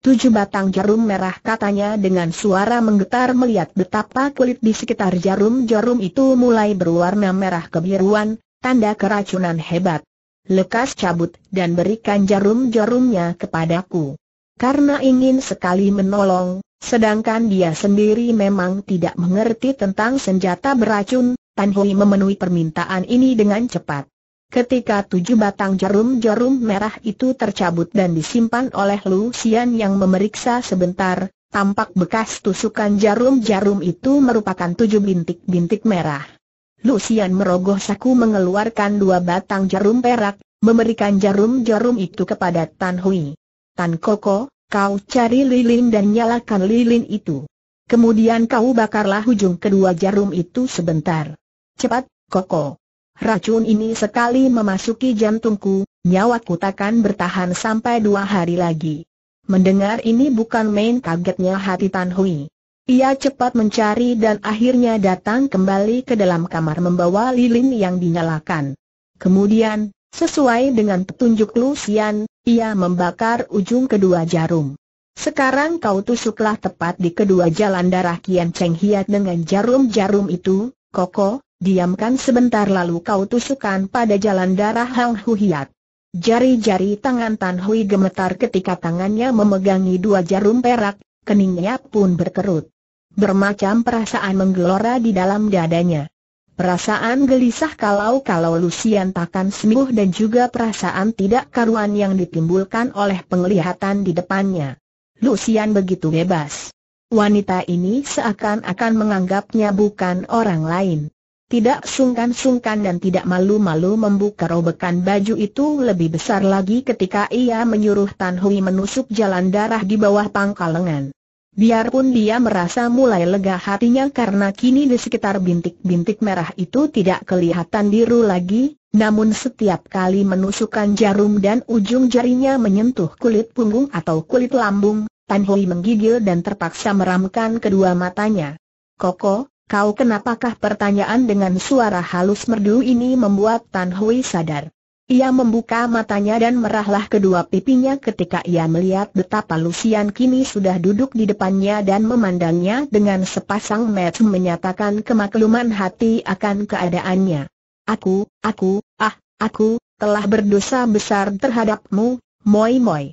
Tujuh batang jarum merah katanya dengan suara menggetar melihat betapa kulit di sekitar jarum-jarum itu mulai berwarna merah kebiruan, tanda keracunan hebat. Lekas cabut dan berikan jarum-jarumnya kepadaku. Karena ingin sekali menolong, sedangkan dia sendiri memang tidak mengerti tentang senjata beracun, Tan Hui memenuhi permintaan ini dengan cepat. Ketika tujuh batang jarum-jarum merah itu tercabut dan disimpan oleh Lucian yang memeriksa sebentar, tampak bekas tusukan jarum-jarum itu merupakan tujuh bintik-bintik merah. Lucian merogoh saku mengeluarkan dua batang jarum perak, memberikan jarum-jarum itu kepada Tan Hui. Tan Koko, kau cari lilin dan nyalakan lilin itu. Kemudian kau bakarlah ujung kedua jarum itu sebentar. Cepat, Koko. Racun ini sekali memasuki jantungku, nyawaku takkan bertahan sampai dua hari lagi. Mendengar ini bukan main kagetnya hati Tan Hui. Ia cepat mencari dan akhirnya datang kembali ke dalam kamar membawa lilin yang dinyalakan. Kemudian, sesuai dengan petunjuk Lucian, ia membakar ujung kedua jarum. Sekarang kau tusuklah tepat di kedua jalan darah Kian Cheng Hiat dengan jarum-jarum itu, Koko, diamkan sebentar lalu kau tusukan pada jalan darah Hang Hu Jari-jari tangan Tan Hui gemetar ketika tangannya memegangi dua jarum perak, keningnya pun berkerut. Bermacam perasaan menggelora di dalam dadanya. Perasaan gelisah kalau-kalau Lucian takkan sembuh dan juga perasaan tidak karuan yang ditimbulkan oleh penglihatan di depannya. Lucian begitu bebas. Wanita ini seakan-akan menganggapnya bukan orang lain. Tidak sungkan-sungkan dan tidak malu-malu membuka robekan baju itu lebih besar lagi ketika ia menyuruh Tan Hui menusuk jalan darah di bawah pangkal lengan. Biarpun dia merasa mulai lega hatinya karena kini di sekitar bintik-bintik merah itu tidak kelihatan biru lagi, namun setiap kali menusukkan jarum dan ujung jarinya menyentuh kulit punggung atau kulit lambung, Tan Hui menggigil dan terpaksa meramkan kedua matanya. Koko, Kau kenapakah pertanyaan dengan suara halus merdu ini membuat Tan Hui sadar? Ia membuka matanya dan merahlah kedua pipinya ketika ia melihat betapa Lucian kini sudah duduk di depannya dan memandangnya dengan sepasang mata menyatakan kemakluman hati akan keadaannya. Aku, aku, ah, aku, telah berdosa besar terhadapmu, moi moi.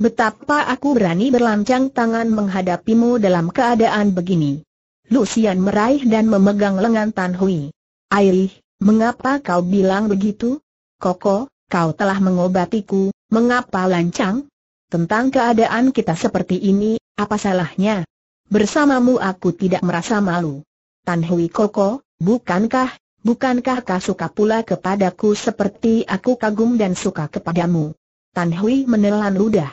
Betapa aku berani berlancang tangan menghadapimu dalam keadaan begini. Lucian meraih dan memegang lengan Tan Hui. Airih, mengapa kau bilang begitu? Koko, kau telah mengobatiku, mengapa lancang? Tentang keadaan kita seperti ini, apa salahnya? Bersamamu aku tidak merasa malu. Tan Hui Koko, bukankah, bukankah kau suka pula kepadaku seperti aku kagum dan suka kepadamu? Tan Hui menelan ludah.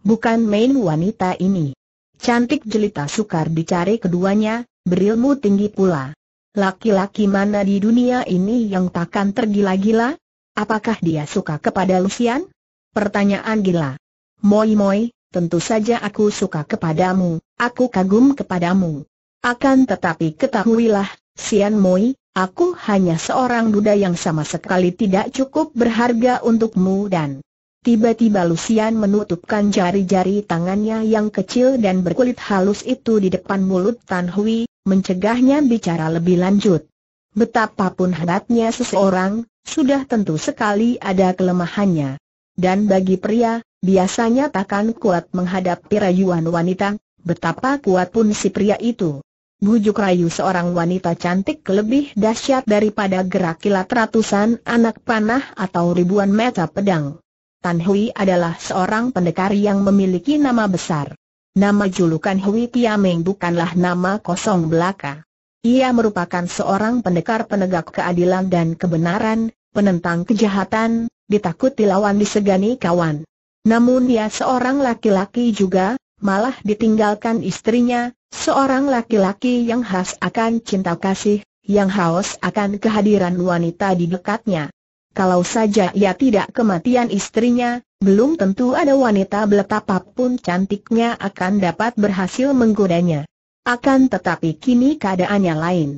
Bukan main wanita ini. Cantik jelita sukar dicari keduanya, berilmu tinggi pula. Laki-laki mana di dunia ini yang takkan tergila-gila? Apakah dia suka kepada Lucian? Pertanyaan gila. Moi-moi, tentu saja aku suka kepadamu, aku kagum kepadamu. Akan tetapi ketahuilah, Sian Moi, aku hanya seorang duda yang sama sekali tidak cukup berharga untukmu dan Tiba-tiba Lucian menutupkan jari-jari tangannya yang kecil dan berkulit halus itu di depan mulut Tan Hui, mencegahnya bicara lebih lanjut. Betapapun hebatnya seseorang, sudah tentu sekali ada kelemahannya. Dan bagi pria, biasanya takkan kuat menghadapi rayuan wanita, betapa kuat pun si pria itu. Bujuk rayu seorang wanita cantik lebih dahsyat daripada gerak kilat ratusan anak panah atau ribuan meter pedang. Tan Hui adalah seorang pendekar yang memiliki nama besar. Nama julukan Hui Tiameng bukanlah nama kosong belaka. Ia merupakan seorang pendekar penegak keadilan dan kebenaran, penentang kejahatan, ditakuti lawan disegani kawan. Namun ia seorang laki-laki juga, malah ditinggalkan istrinya, seorang laki-laki yang khas akan cinta kasih, yang haus akan kehadiran wanita di dekatnya. Kalau saja ia tidak kematian istrinya, belum tentu ada wanita beletapa pun cantiknya akan dapat berhasil menggodanya. Akan tetapi kini keadaannya lain.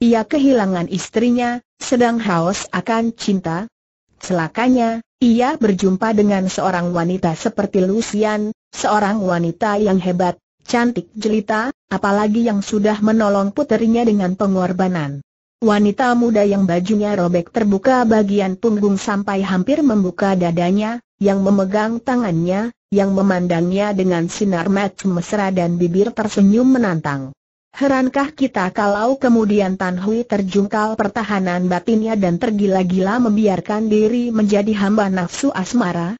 Ia kehilangan istrinya, sedang haus akan cinta. Celakanya, ia berjumpa dengan seorang wanita seperti Lucian, seorang wanita yang hebat, cantik jelita, apalagi yang sudah menolong puterinya dengan pengorbanan. Wanita muda yang bajunya robek terbuka bagian punggung sampai hampir membuka dadanya, yang memegang tangannya, yang memandangnya dengan sinar mat mesra dan bibir tersenyum menantang. Herankah kita kalau kemudian Tan Hui terjungkal pertahanan batinnya dan tergila-gila membiarkan diri menjadi hamba nafsu asmara?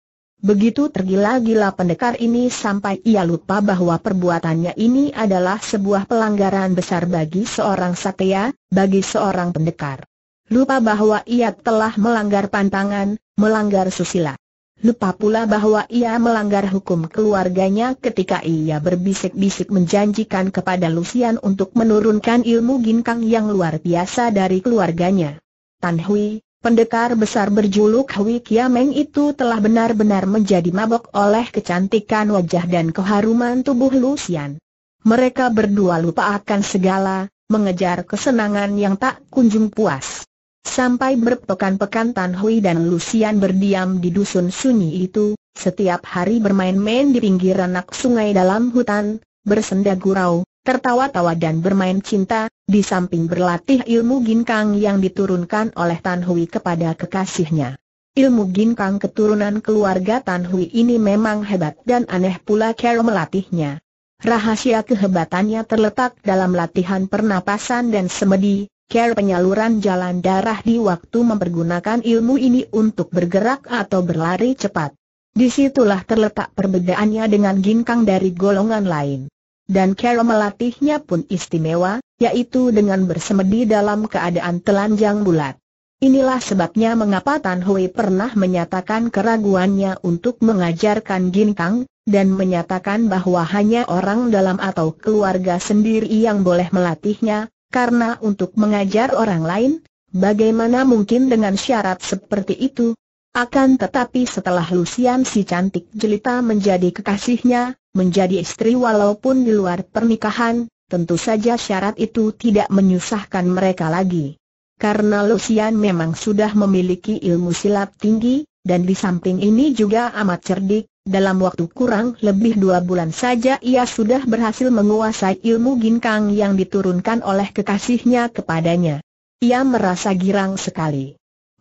Begitu tergila-gila pendekar ini sampai ia lupa bahwa perbuatannya ini adalah sebuah pelanggaran besar bagi seorang satya, bagi seorang pendekar. Lupa bahwa ia telah melanggar pantangan, melanggar susila. Lupa pula bahwa ia melanggar hukum keluarganya ketika ia berbisik-bisik menjanjikan kepada Lucian untuk menurunkan ilmu ginkang yang luar biasa dari keluarganya. Tan Hui, Pendekar besar berjuluk Hui Kiameng itu telah benar-benar menjadi mabok oleh kecantikan wajah dan keharuman tubuh Lucian. Mereka berdua lupa akan segala, mengejar kesenangan yang tak kunjung puas. Sampai berpekan-pekan Tan Hui dan Lucian berdiam di dusun sunyi itu, setiap hari bermain-main di pinggiran anak sungai dalam hutan, bersenda gurau, tertawa-tawa dan bermain cinta, di samping berlatih ilmu ginkang yang diturunkan oleh Tan Hui kepada kekasihnya. Ilmu ginkang keturunan keluarga Tan Hui ini memang hebat dan aneh pula cara melatihnya. Rahasia kehebatannya terletak dalam latihan pernapasan dan semedi, care penyaluran jalan darah di waktu mempergunakan ilmu ini untuk bergerak atau berlari cepat. Disitulah terletak perbedaannya dengan ginkang dari golongan lain. Dan cara melatihnya pun istimewa, yaitu dengan bersemedi dalam keadaan telanjang bulat. Inilah sebabnya mengapa Tan Hui pernah menyatakan keraguannya untuk mengajarkan ginkang, dan menyatakan bahwa hanya orang dalam atau keluarga sendiri yang boleh melatihnya, karena untuk mengajar orang lain, bagaimana mungkin dengan syarat seperti itu? Akan tetapi setelah Lucian si cantik jelita menjadi kekasihnya, menjadi istri walaupun di luar pernikahan, tentu saja syarat itu tidak menyusahkan mereka lagi. Karena Lucian memang sudah memiliki ilmu silat tinggi, dan di samping ini juga amat cerdik, dalam waktu kurang lebih dua bulan saja ia sudah berhasil menguasai ilmu ginkang yang diturunkan oleh kekasihnya kepadanya. Ia merasa girang sekali.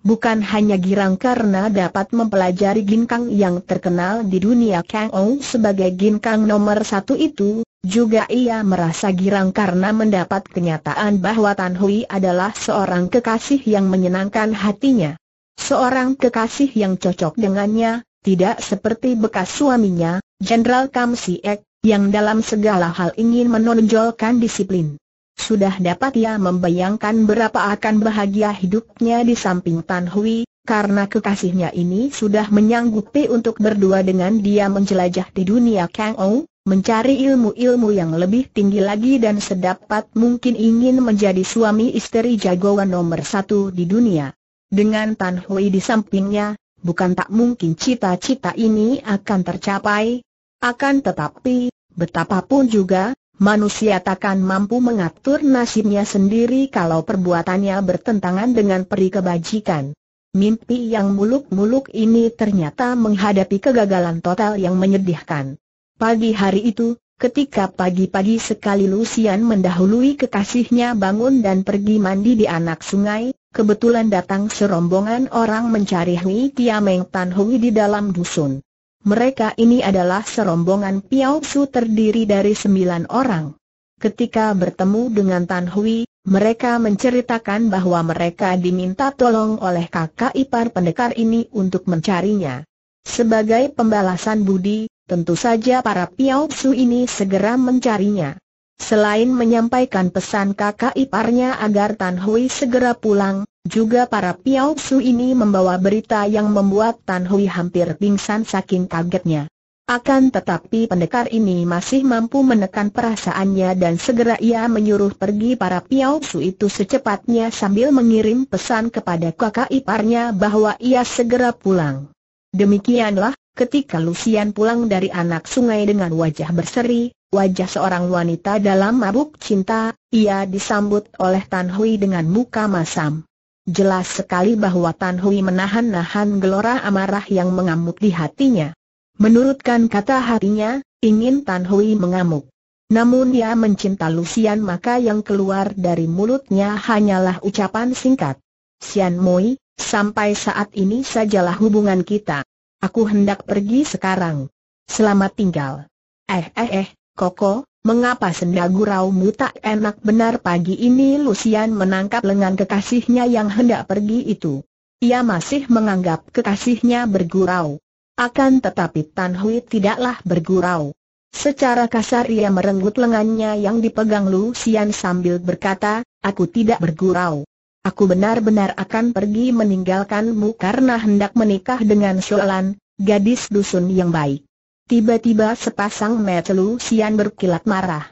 Bukan hanya girang karena dapat mempelajari ginkang yang terkenal di dunia Kang Ong sebagai ginkang nomor satu itu, juga ia merasa girang karena mendapat kenyataan bahwa Tan Hui adalah seorang kekasih yang menyenangkan hatinya. Seorang kekasih yang cocok dengannya, tidak seperti bekas suaminya, Jenderal Kam Ek, yang dalam segala hal ingin menonjolkan disiplin. Sudah dapat ia membayangkan berapa akan bahagia hidupnya di samping Tan Hui, karena kekasihnya ini sudah menyanggupi untuk berdua dengan dia menjelajah di dunia Kang Ou, mencari ilmu-ilmu yang lebih tinggi lagi dan sedapat mungkin ingin menjadi suami istri jagoan nomor satu di dunia. Dengan Tan Hui di sampingnya, bukan tak mungkin cita-cita ini akan tercapai. Akan tetapi, betapapun juga, Manusia takkan mampu mengatur nasibnya sendiri kalau perbuatannya bertentangan dengan peri kebajikan. Mimpi yang muluk-muluk ini ternyata menghadapi kegagalan total yang menyedihkan. Pagi hari itu, ketika pagi-pagi sekali Lucian mendahului kekasihnya bangun dan pergi mandi di anak sungai, kebetulan datang serombongan orang mencari Hui Tiameng Tan Hui di dalam dusun. Mereka ini adalah serombongan Piao Su terdiri dari sembilan orang. Ketika bertemu dengan Tan Hui, mereka menceritakan bahwa mereka diminta tolong oleh kakak ipar pendekar ini untuk mencarinya. Sebagai pembalasan budi, tentu saja para Piao Su ini segera mencarinya. Selain menyampaikan pesan kakak iparnya agar Tan Hui segera pulang, juga para Piao Su ini membawa berita yang membuat Tan Hui hampir pingsan saking kagetnya. Akan tetapi pendekar ini masih mampu menekan perasaannya dan segera ia menyuruh pergi para Piao Su itu secepatnya sambil mengirim pesan kepada kakak iparnya bahwa ia segera pulang. Demikianlah, ketika Lucian pulang dari anak sungai dengan wajah berseri, wajah seorang wanita dalam mabuk cinta, ia disambut oleh Tan Hui dengan muka masam. Jelas sekali bahwa Tan Hui menahan-nahan gelora amarah yang mengamuk di hatinya. Menurutkan kata hatinya, ingin Tan Hui mengamuk. Namun ia mencinta Lucian maka yang keluar dari mulutnya hanyalah ucapan singkat. Sian Mui, sampai saat ini sajalah hubungan kita. Aku hendak pergi sekarang. Selamat tinggal. Eh eh eh, Koko, mengapa senda guraumu tak enak benar pagi ini Lucian menangkap lengan kekasihnya yang hendak pergi itu. Ia masih menganggap kekasihnya bergurau. Akan tetapi Tan Hui tidaklah bergurau. Secara kasar ia merenggut lengannya yang dipegang Lucian sambil berkata, aku tidak bergurau. Aku benar-benar akan pergi meninggalkanmu karena hendak menikah dengan Sholan, gadis dusun yang baik. Tiba-tiba sepasang mata Lucian berkilat marah.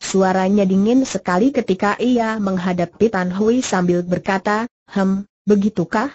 Suaranya dingin sekali ketika ia menghadapi Tan Hui sambil berkata, Hem, begitukah?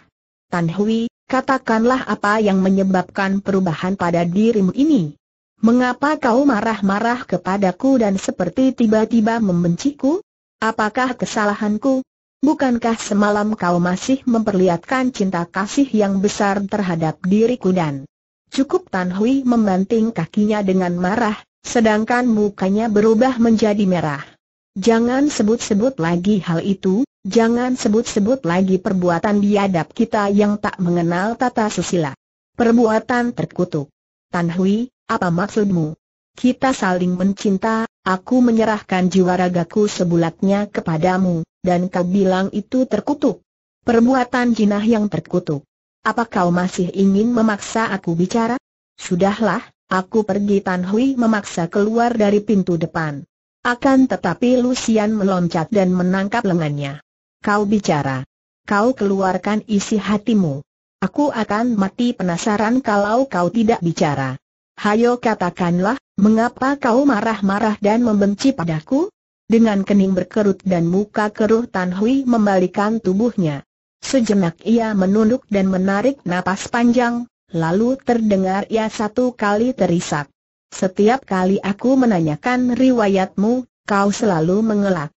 Tan Hui, katakanlah apa yang menyebabkan perubahan pada dirimu ini. Mengapa kau marah-marah kepadaku dan seperti tiba-tiba membenciku? Apakah kesalahanku? Bukankah semalam kau masih memperlihatkan cinta kasih yang besar terhadap diriku dan Cukup Tan Hui membanting kakinya dengan marah, sedangkan mukanya berubah menjadi merah. Jangan sebut-sebut lagi hal itu, jangan sebut-sebut lagi perbuatan biadab kita yang tak mengenal tata susila. Perbuatan terkutuk. Tan Hui, apa maksudmu? Kita saling mencinta, aku menyerahkan jiwa ragaku sebulatnya kepadamu, dan kau bilang itu terkutuk. Perbuatan jinah yang terkutuk. Apa kau masih ingin memaksa aku bicara? Sudahlah, aku pergi Tan Hui memaksa keluar dari pintu depan. Akan tetapi Lucian meloncat dan menangkap lengannya. Kau bicara. Kau keluarkan isi hatimu. Aku akan mati penasaran kalau kau tidak bicara. Hayo katakanlah, mengapa kau marah-marah dan membenci padaku? Dengan kening berkerut dan muka keruh Tan Hui membalikan tubuhnya. Sejenak ia menunduk dan menarik napas panjang, lalu terdengar ia satu kali terisak. Setiap kali aku menanyakan riwayatmu, kau selalu mengelak.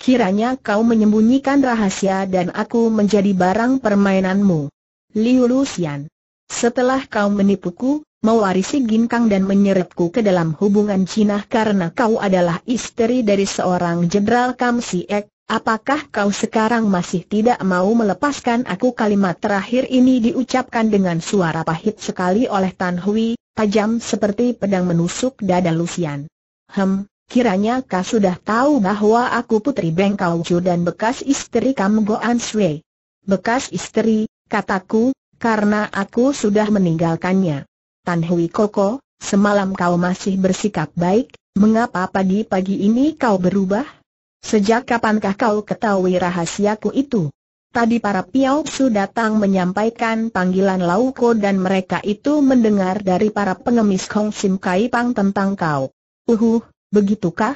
Kiranya kau menyembunyikan rahasia dan aku menjadi barang permainanmu. Liu Lusian. Setelah kau menipuku, mewarisi ginkang dan menyeretku ke dalam hubungan Cina karena kau adalah istri dari seorang jenderal Kam Siek, Apakah kau sekarang masih tidak mau melepaskan aku kalimat terakhir ini diucapkan dengan suara pahit sekali oleh Tan Hui, tajam seperti pedang menusuk dada Lucian. Hem, kiranya kau sudah tahu bahwa aku putri Beng Ju dan bekas istri kamu Goan Sui. Bekas istri, kataku, karena aku sudah meninggalkannya. Tan Hui Koko, semalam kau masih bersikap baik, mengapa pagi-pagi ini kau berubah? Sejak kapankah kau ketahui rahasiaku itu? Tadi para piaupsu datang menyampaikan panggilan Lauko dan mereka itu mendengar dari para pengemis Hong Sim Kai Pang tentang kau. Uhuh, begitukah?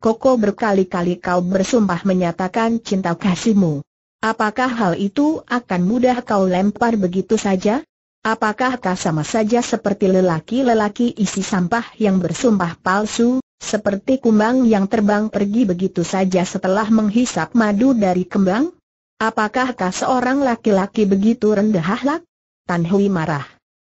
Koko berkali-kali kau bersumpah menyatakan cinta kasihmu. Apakah hal itu akan mudah kau lempar begitu saja? Apakah kau sama saja seperti lelaki-lelaki isi sampah yang bersumpah palsu? Seperti kumbang yang terbang pergi begitu saja setelah menghisap madu dari kembang? Apakahkah seorang laki-laki begitu rendah ahlak? Tan Hui marah.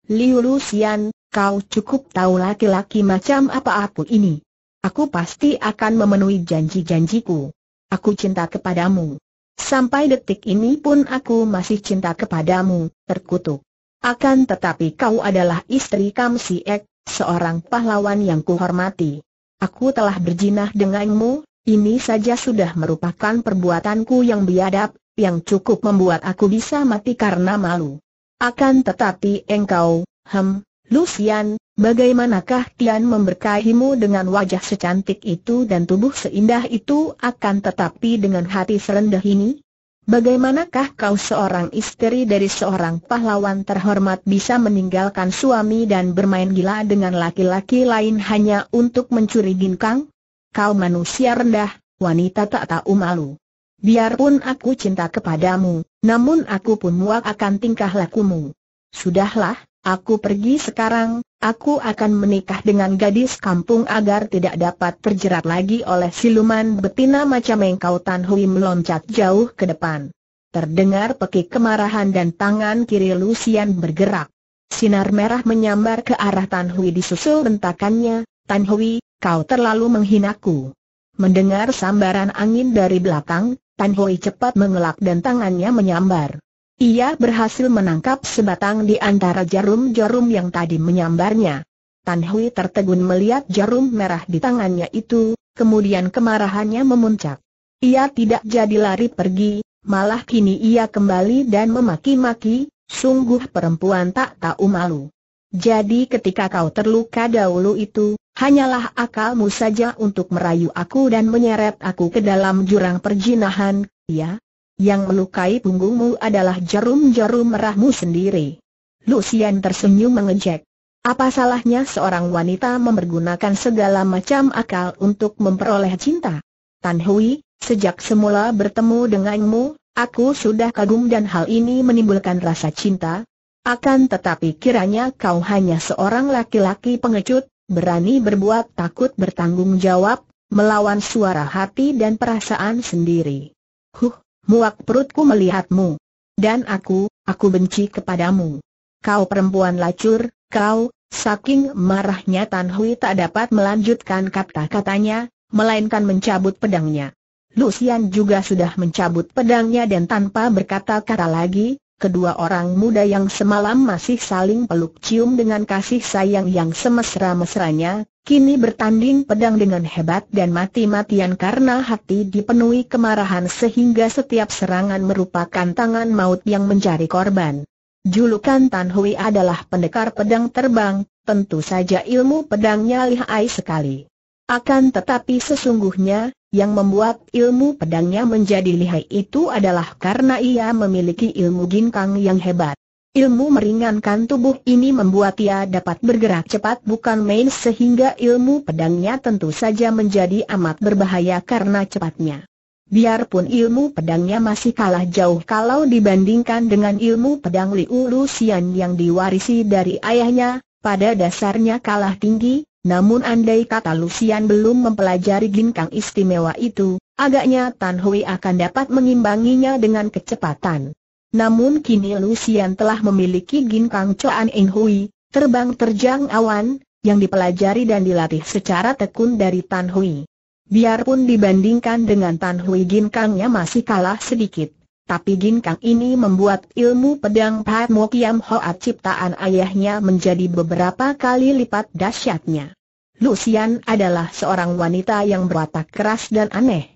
Liu Lucian, kau cukup tahu laki-laki macam apa aku ini. Aku pasti akan memenuhi janji-janjiku. Aku cinta kepadamu. Sampai detik ini pun aku masih cinta kepadamu, terkutuk. Akan tetapi kau adalah istri Kam Si Ek, seorang pahlawan yang kuhormati aku telah berjinah denganmu, ini saja sudah merupakan perbuatanku yang biadab, yang cukup membuat aku bisa mati karena malu. Akan tetapi engkau, hem, Lucian, bagaimanakah Tian memberkahimu dengan wajah secantik itu dan tubuh seindah itu akan tetapi dengan hati serendah ini? Bagaimanakah kau seorang istri dari seorang pahlawan terhormat bisa meninggalkan suami dan bermain gila dengan laki-laki lain hanya untuk mencuri ginkang? Kau manusia rendah, wanita tak tahu malu. Biarpun aku cinta kepadamu, namun aku pun muak akan tingkah lakumu. Sudahlah, Aku pergi sekarang, aku akan menikah dengan gadis kampung agar tidak dapat terjerat lagi oleh siluman betina macam engkau Tan Hui meloncat jauh ke depan. Terdengar pekik kemarahan dan tangan kiri Lucian bergerak. Sinar merah menyambar ke arah Tan Hui disusul bentakannya, Tan Hui, kau terlalu menghinaku. Mendengar sambaran angin dari belakang, Tan Hui cepat mengelak dan tangannya menyambar. Ia berhasil menangkap sebatang di antara jarum-jarum yang tadi menyambarnya. Tan Hui tertegun melihat jarum merah di tangannya itu, kemudian kemarahannya memuncak. Ia tidak jadi lari pergi, malah kini ia kembali dan memaki-maki, sungguh perempuan tak tahu malu. Jadi ketika kau terluka dahulu itu, hanyalah akalmu saja untuk merayu aku dan menyeret aku ke dalam jurang perjinahan, ya? yang melukai punggungmu adalah jarum-jarum merahmu sendiri. Lucian tersenyum mengejek. Apa salahnya seorang wanita mempergunakan segala macam akal untuk memperoleh cinta? Tan Hui, sejak semula bertemu denganmu, aku sudah kagum dan hal ini menimbulkan rasa cinta. Akan tetapi kiranya kau hanya seorang laki-laki pengecut, berani berbuat takut bertanggung jawab, melawan suara hati dan perasaan sendiri. Huh, muak perutku melihatmu. Dan aku, aku benci kepadamu. Kau perempuan lacur, kau, saking marahnya Tan Hui tak dapat melanjutkan kata-katanya, melainkan mencabut pedangnya. Lucian juga sudah mencabut pedangnya dan tanpa berkata-kata lagi, kedua orang muda yang semalam masih saling peluk cium dengan kasih sayang yang semesra-mesranya, Kini bertanding pedang dengan hebat dan mati-matian karena hati dipenuhi kemarahan sehingga setiap serangan merupakan tangan maut yang mencari korban. Julukan Tan Hui adalah pendekar pedang terbang, tentu saja ilmu pedangnya lihai sekali. Akan tetapi sesungguhnya, yang membuat ilmu pedangnya menjadi lihai itu adalah karena ia memiliki ilmu ginkang yang hebat. Ilmu meringankan tubuh ini membuat ia dapat bergerak cepat bukan main sehingga ilmu pedangnya tentu saja menjadi amat berbahaya karena cepatnya. Biarpun ilmu pedangnya masih kalah jauh kalau dibandingkan dengan ilmu pedang Liu Lucian yang diwarisi dari ayahnya, pada dasarnya kalah tinggi, namun andai kata Lucian belum mempelajari ginkang istimewa itu, agaknya Tan Hui akan dapat mengimbanginya dengan kecepatan. Namun kini Lucian telah memiliki ginkang Coan Eng Hui, terbang terjang awan, yang dipelajari dan dilatih secara tekun dari Tan Hui. Biarpun dibandingkan dengan Tan Hui ginkangnya masih kalah sedikit, tapi ginkang ini membuat ilmu pedang Pat Mo Kiam Hoat ciptaan ayahnya menjadi beberapa kali lipat dahsyatnya. Lucian adalah seorang wanita yang berwatak keras dan aneh.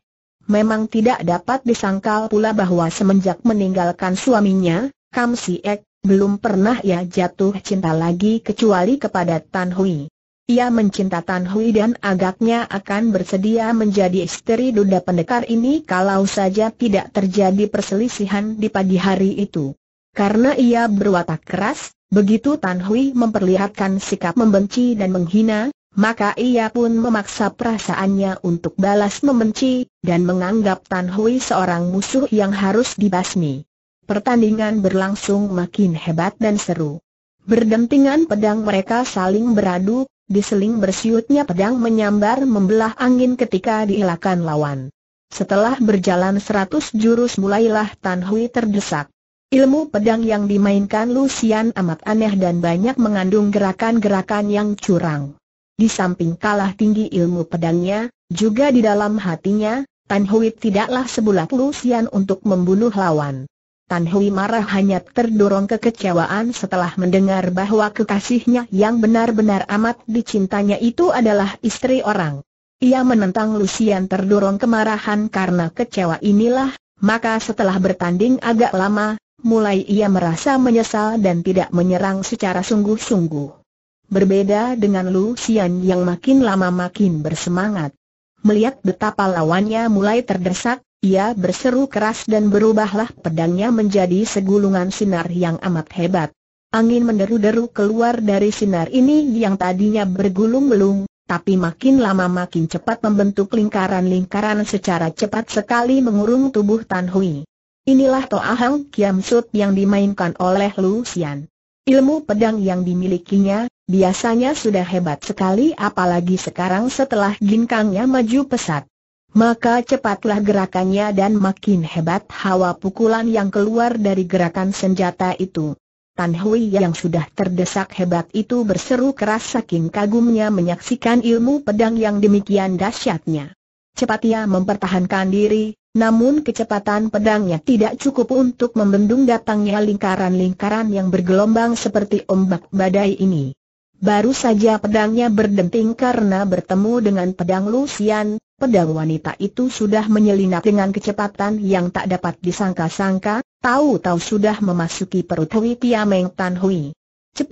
Memang tidak dapat disangkal pula bahwa semenjak meninggalkan suaminya, Kam Si Ek, belum pernah ia jatuh cinta lagi kecuali kepada Tan Hui. Ia mencinta Tan Hui dan agaknya akan bersedia menjadi istri duda pendekar ini kalau saja tidak terjadi perselisihan di pagi hari itu. Karena ia berwatak keras, begitu Tan Hui memperlihatkan sikap membenci dan menghina, maka ia pun memaksa perasaannya untuk balas membenci, dan menganggap Tan Hui seorang musuh yang harus dibasmi. Pertandingan berlangsung makin hebat dan seru. Berdentingan pedang mereka saling beradu, diseling bersiutnya pedang menyambar membelah angin ketika dielakkan lawan. Setelah berjalan seratus jurus mulailah Tan Hui terdesak. Ilmu pedang yang dimainkan Lucian amat aneh dan banyak mengandung gerakan-gerakan yang curang. Di samping kalah tinggi ilmu pedangnya, juga di dalam hatinya, Tan Hui tidaklah sebulat lusian untuk membunuh lawan. Tan Hui marah hanya terdorong kekecewaan setelah mendengar bahwa kekasihnya yang benar-benar amat dicintanya itu adalah istri orang. Ia menentang Lucian terdorong kemarahan karena kecewa inilah, maka setelah bertanding agak lama, mulai ia merasa menyesal dan tidak menyerang secara sungguh-sungguh. Berbeda dengan Lu Xian yang makin lama makin bersemangat. Melihat betapa lawannya mulai terdesak, ia berseru keras dan berubahlah pedangnya menjadi segulungan sinar yang amat hebat. Angin menderu-deru keluar dari sinar ini yang tadinya bergulung-gulung, tapi makin lama makin cepat membentuk lingkaran-lingkaran secara cepat sekali mengurung tubuh Tan Hui. Inilah Toa Hang Kiam Sut yang dimainkan oleh Lu Xian. Ilmu pedang yang dimilikinya, biasanya sudah hebat sekali apalagi sekarang setelah ginkangnya maju pesat. Maka cepatlah gerakannya dan makin hebat hawa pukulan yang keluar dari gerakan senjata itu. Tan Hui yang sudah terdesak hebat itu berseru keras saking kagumnya menyaksikan ilmu pedang yang demikian dahsyatnya. Cepat ia mempertahankan diri, namun kecepatan pedangnya tidak cukup untuk membendung datangnya lingkaran-lingkaran yang bergelombang seperti ombak badai ini. Baru saja pedangnya berdenting karena bertemu dengan pedang Lucian, pedang wanita itu sudah menyelinap dengan kecepatan yang tak dapat disangka-sangka, tahu-tahu sudah memasuki perut Hui Meng Tan Hui. Cep!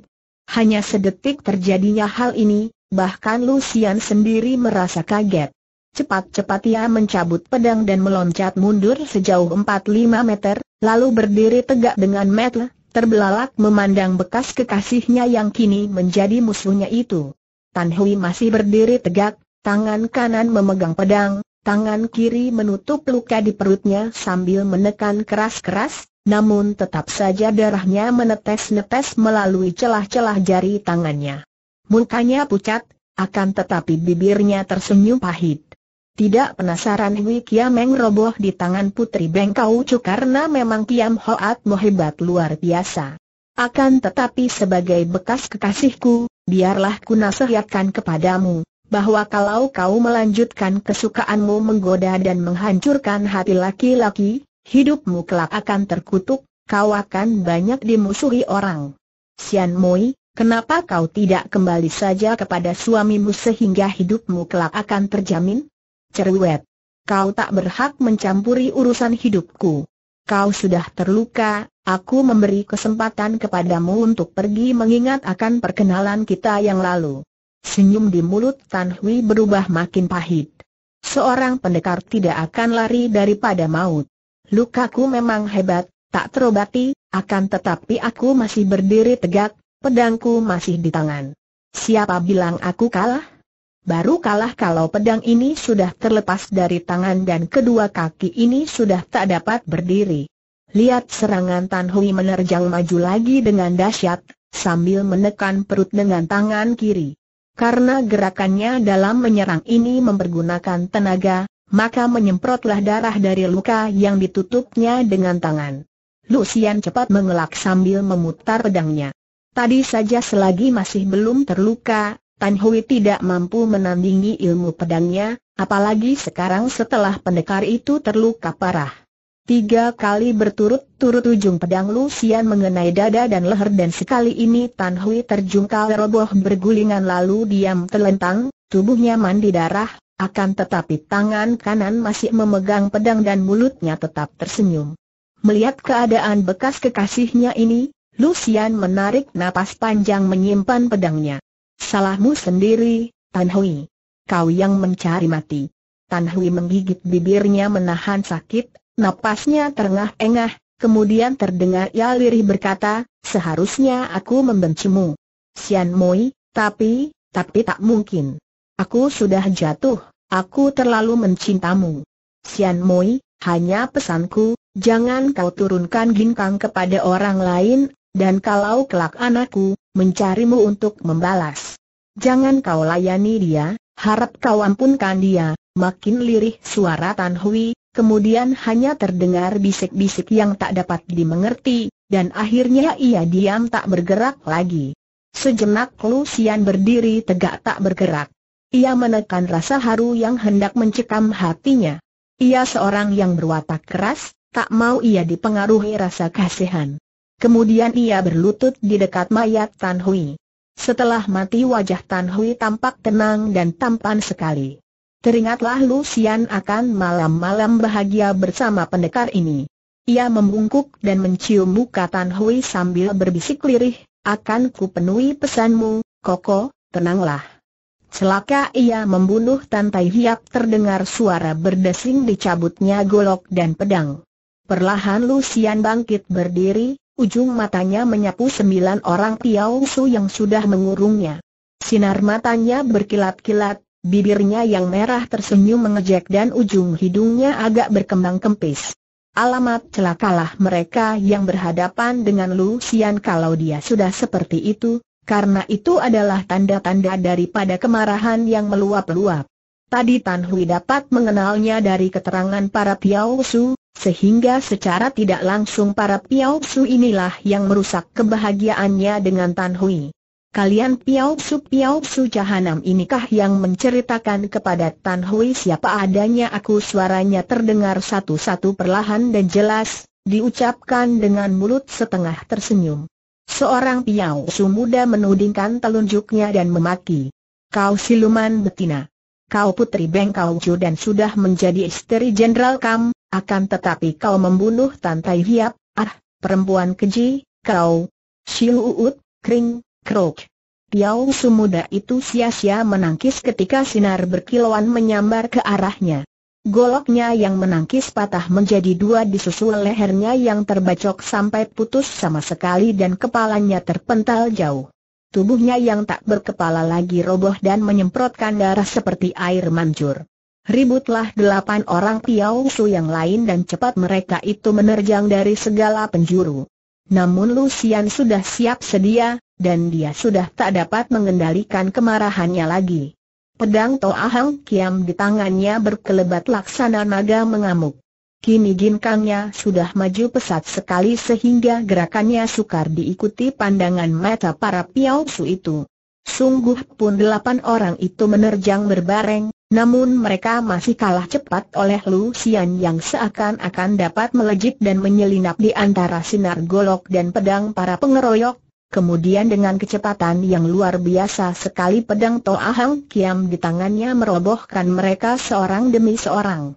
Hanya sedetik terjadinya hal ini, bahkan Lucian sendiri merasa kaget. Cepat-cepat ia mencabut pedang dan meloncat mundur sejauh 4-5 meter, lalu berdiri tegak dengan metel, terbelalak memandang bekas kekasihnya yang kini menjadi musuhnya itu. Tan Hui masih berdiri tegak, tangan kanan memegang pedang, tangan kiri menutup luka di perutnya sambil menekan keras-keras, namun tetap saja darahnya menetes-netes melalui celah-celah jari tangannya. Mukanya pucat, akan tetapi bibirnya tersenyum pahit. Tidak penasaran Hui Kiameng roboh di tangan Putri Bengkau Kaucu karena memang Kiam Hoat Mo hebat luar biasa. Akan tetapi sebagai bekas kekasihku, biarlah ku nasihatkan kepadamu, bahwa kalau kau melanjutkan kesukaanmu menggoda dan menghancurkan hati laki-laki, hidupmu kelak akan terkutuk, kau akan banyak dimusuhi orang. Sian Moi, kenapa kau tidak kembali saja kepada suamimu sehingga hidupmu kelak akan terjamin? Cerewet, Kau tak berhak mencampuri urusan hidupku. Kau sudah terluka, aku memberi kesempatan kepadamu untuk pergi mengingat akan perkenalan kita yang lalu. Senyum di mulut Tan Hui berubah makin pahit. Seorang pendekar tidak akan lari daripada maut. Lukaku memang hebat, tak terobati, akan tetapi aku masih berdiri tegak, pedangku masih di tangan. Siapa bilang aku kalah? Baru kalah kalau pedang ini sudah terlepas dari tangan dan kedua kaki ini sudah tak dapat berdiri. Lihat serangan Tan Hui menerjang maju lagi dengan dahsyat, sambil menekan perut dengan tangan kiri. Karena gerakannya dalam menyerang ini mempergunakan tenaga, maka menyemprotlah darah dari luka yang ditutupnya dengan tangan. Lucian cepat mengelak sambil memutar pedangnya. Tadi saja selagi masih belum terluka, Tan Hui tidak mampu menandingi ilmu pedangnya, apalagi sekarang setelah pendekar itu terluka parah. Tiga kali berturut-turut ujung pedang Lucian mengenai dada dan leher dan sekali ini Tan Hui terjungkal roboh bergulingan lalu diam telentang, tubuhnya mandi darah, akan tetapi tangan kanan masih memegang pedang dan mulutnya tetap tersenyum. Melihat keadaan bekas kekasihnya ini, Lucian menarik napas panjang menyimpan pedangnya. Salahmu sendiri, Tan Hui. Kau yang mencari mati. Tan Hui menggigit bibirnya menahan sakit, napasnya terengah-engah, kemudian terdengar ia lirih berkata, seharusnya aku membencimu. Sian Mui, tapi, tapi tak mungkin. Aku sudah jatuh, aku terlalu mencintamu. Sian Mui, hanya pesanku, jangan kau turunkan ginkang kepada orang lain, dan kalau kelak anakku, mencarimu untuk membalas. Jangan kau layani dia, harap kau ampunkan dia, makin lirih suara Tan Hui, kemudian hanya terdengar bisik-bisik yang tak dapat dimengerti, dan akhirnya ia diam tak bergerak lagi. Sejenak Lucian berdiri tegak tak bergerak. Ia menekan rasa haru yang hendak mencekam hatinya. Ia seorang yang berwatak keras, tak mau ia dipengaruhi rasa kasihan. Kemudian ia berlutut di dekat mayat Tan Hui. Setelah mati wajah Tan Hui tampak tenang dan tampan sekali. Teringatlah Lucian akan malam-malam bahagia bersama pendekar ini. Ia membungkuk dan mencium muka Tan Hui sambil berbisik lirih, akan ku penuhi pesanmu, Koko, tenanglah. Celaka, ia membunuh Tan Tai Hiap terdengar suara berdesing dicabutnya golok dan pedang. Perlahan Lucian bangkit berdiri, Ujung matanya menyapu sembilan orang Piao Su yang sudah mengurungnya. Sinar matanya berkilat-kilat, bibirnya yang merah tersenyum mengejek dan ujung hidungnya agak berkembang kempis. Alamat celakalah mereka yang berhadapan dengan Lucian kalau dia sudah seperti itu, karena itu adalah tanda-tanda daripada kemarahan yang meluap-luap. Tadi Tan Hui dapat mengenalnya dari keterangan para Piao Su, sehingga secara tidak langsung para Piao Su inilah yang merusak kebahagiaannya dengan Tan Hui. Kalian Piao Su Piao Su Jahanam inikah yang menceritakan kepada Tan Hui siapa adanya aku suaranya terdengar satu-satu perlahan dan jelas, diucapkan dengan mulut setengah tersenyum. Seorang piao su muda menudingkan telunjuknya dan memaki. Kau siluman betina. Kau putri bengkau Ju dan sudah menjadi istri Jenderal Kam, akan tetapi kau membunuh Tantai Hiap, ah, perempuan keji, kau. siluut, Kring, Krok. Piau Sumuda itu sia-sia menangkis ketika sinar berkilauan menyambar ke arahnya. Goloknya yang menangkis patah menjadi dua disusul lehernya yang terbacok sampai putus sama sekali dan kepalanya terpental jauh. Tubuhnya yang tak berkepala lagi roboh dan menyemprotkan darah seperti air mancur. Ributlah delapan orang Tiao Su yang lain dan cepat mereka itu menerjang dari segala penjuru. Namun Lucian sudah siap sedia, dan dia sudah tak dapat mengendalikan kemarahannya lagi. Pedang Toa Hang Kiam di tangannya berkelebat laksana naga mengamuk. Kini ginkangnya sudah maju pesat sekali sehingga gerakannya sukar diikuti pandangan mata para Su itu. Sungguh pun delapan orang itu menerjang berbareng, namun mereka masih kalah cepat oleh Lu Xian yang seakan-akan dapat melejit dan menyelinap di antara sinar golok dan pedang para pengeroyok. Kemudian dengan kecepatan yang luar biasa sekali pedang Toa Hang Kiam di tangannya merobohkan mereka seorang demi seorang.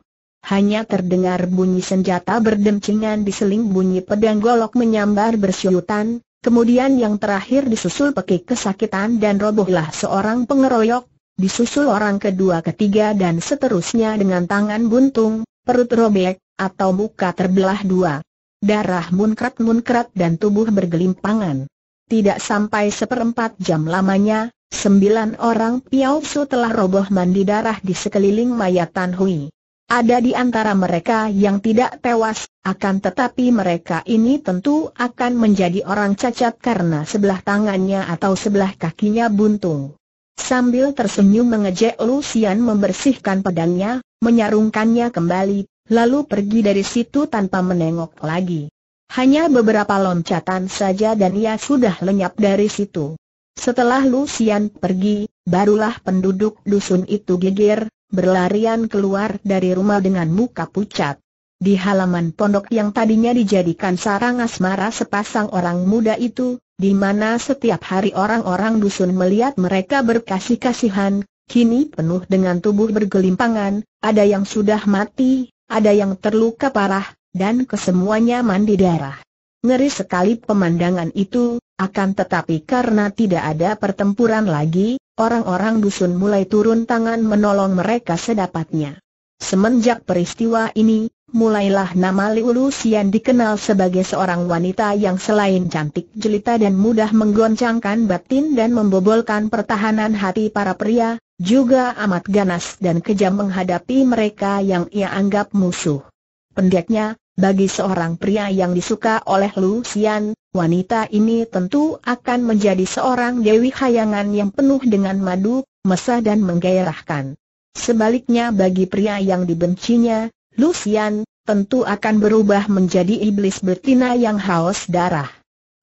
Hanya terdengar bunyi senjata berdemcingan diseling bunyi pedang golok menyambar bersyutan, kemudian yang terakhir disusul pekik kesakitan dan robohlah seorang pengeroyok, disusul orang kedua ketiga dan seterusnya dengan tangan buntung, perut robek, atau muka terbelah dua. Darah munkrat-munkrat dan tubuh bergelimpangan. Tidak sampai seperempat jam lamanya, sembilan orang Su telah roboh mandi darah di sekeliling mayat Tan Hui. Ada di antara mereka yang tidak tewas, akan tetapi mereka ini tentu akan menjadi orang cacat karena sebelah tangannya atau sebelah kakinya buntung. Sambil tersenyum mengejek Lucian membersihkan pedangnya, menyarungkannya kembali, lalu pergi dari situ tanpa menengok lagi. Hanya beberapa loncatan saja dan ia sudah lenyap dari situ. Setelah Lucian pergi, barulah penduduk dusun itu geger, berlarian keluar dari rumah dengan muka pucat. Di halaman pondok yang tadinya dijadikan sarang asmara sepasang orang muda itu, di mana setiap hari orang-orang dusun melihat mereka berkasih-kasihan, kini penuh dengan tubuh bergelimpangan, ada yang sudah mati, ada yang terluka parah, dan kesemuanya mandi darah. Ngeri sekali pemandangan itu, akan tetapi karena tidak ada pertempuran lagi, orang-orang dusun mulai turun tangan menolong mereka sedapatnya. Semenjak peristiwa ini, mulailah nama Liulu Xian dikenal sebagai seorang wanita yang selain cantik jelita dan mudah menggoncangkan batin dan membobolkan pertahanan hati para pria, juga amat ganas dan kejam menghadapi mereka yang ia anggap musuh. Pendeknya, bagi seorang pria yang disuka oleh Lu Xian, wanita ini tentu akan menjadi seorang dewi khayangan yang penuh dengan madu, mesah dan menggairahkan. Sebaliknya bagi pria yang dibencinya, Lucian, tentu akan berubah menjadi iblis betina yang haus darah.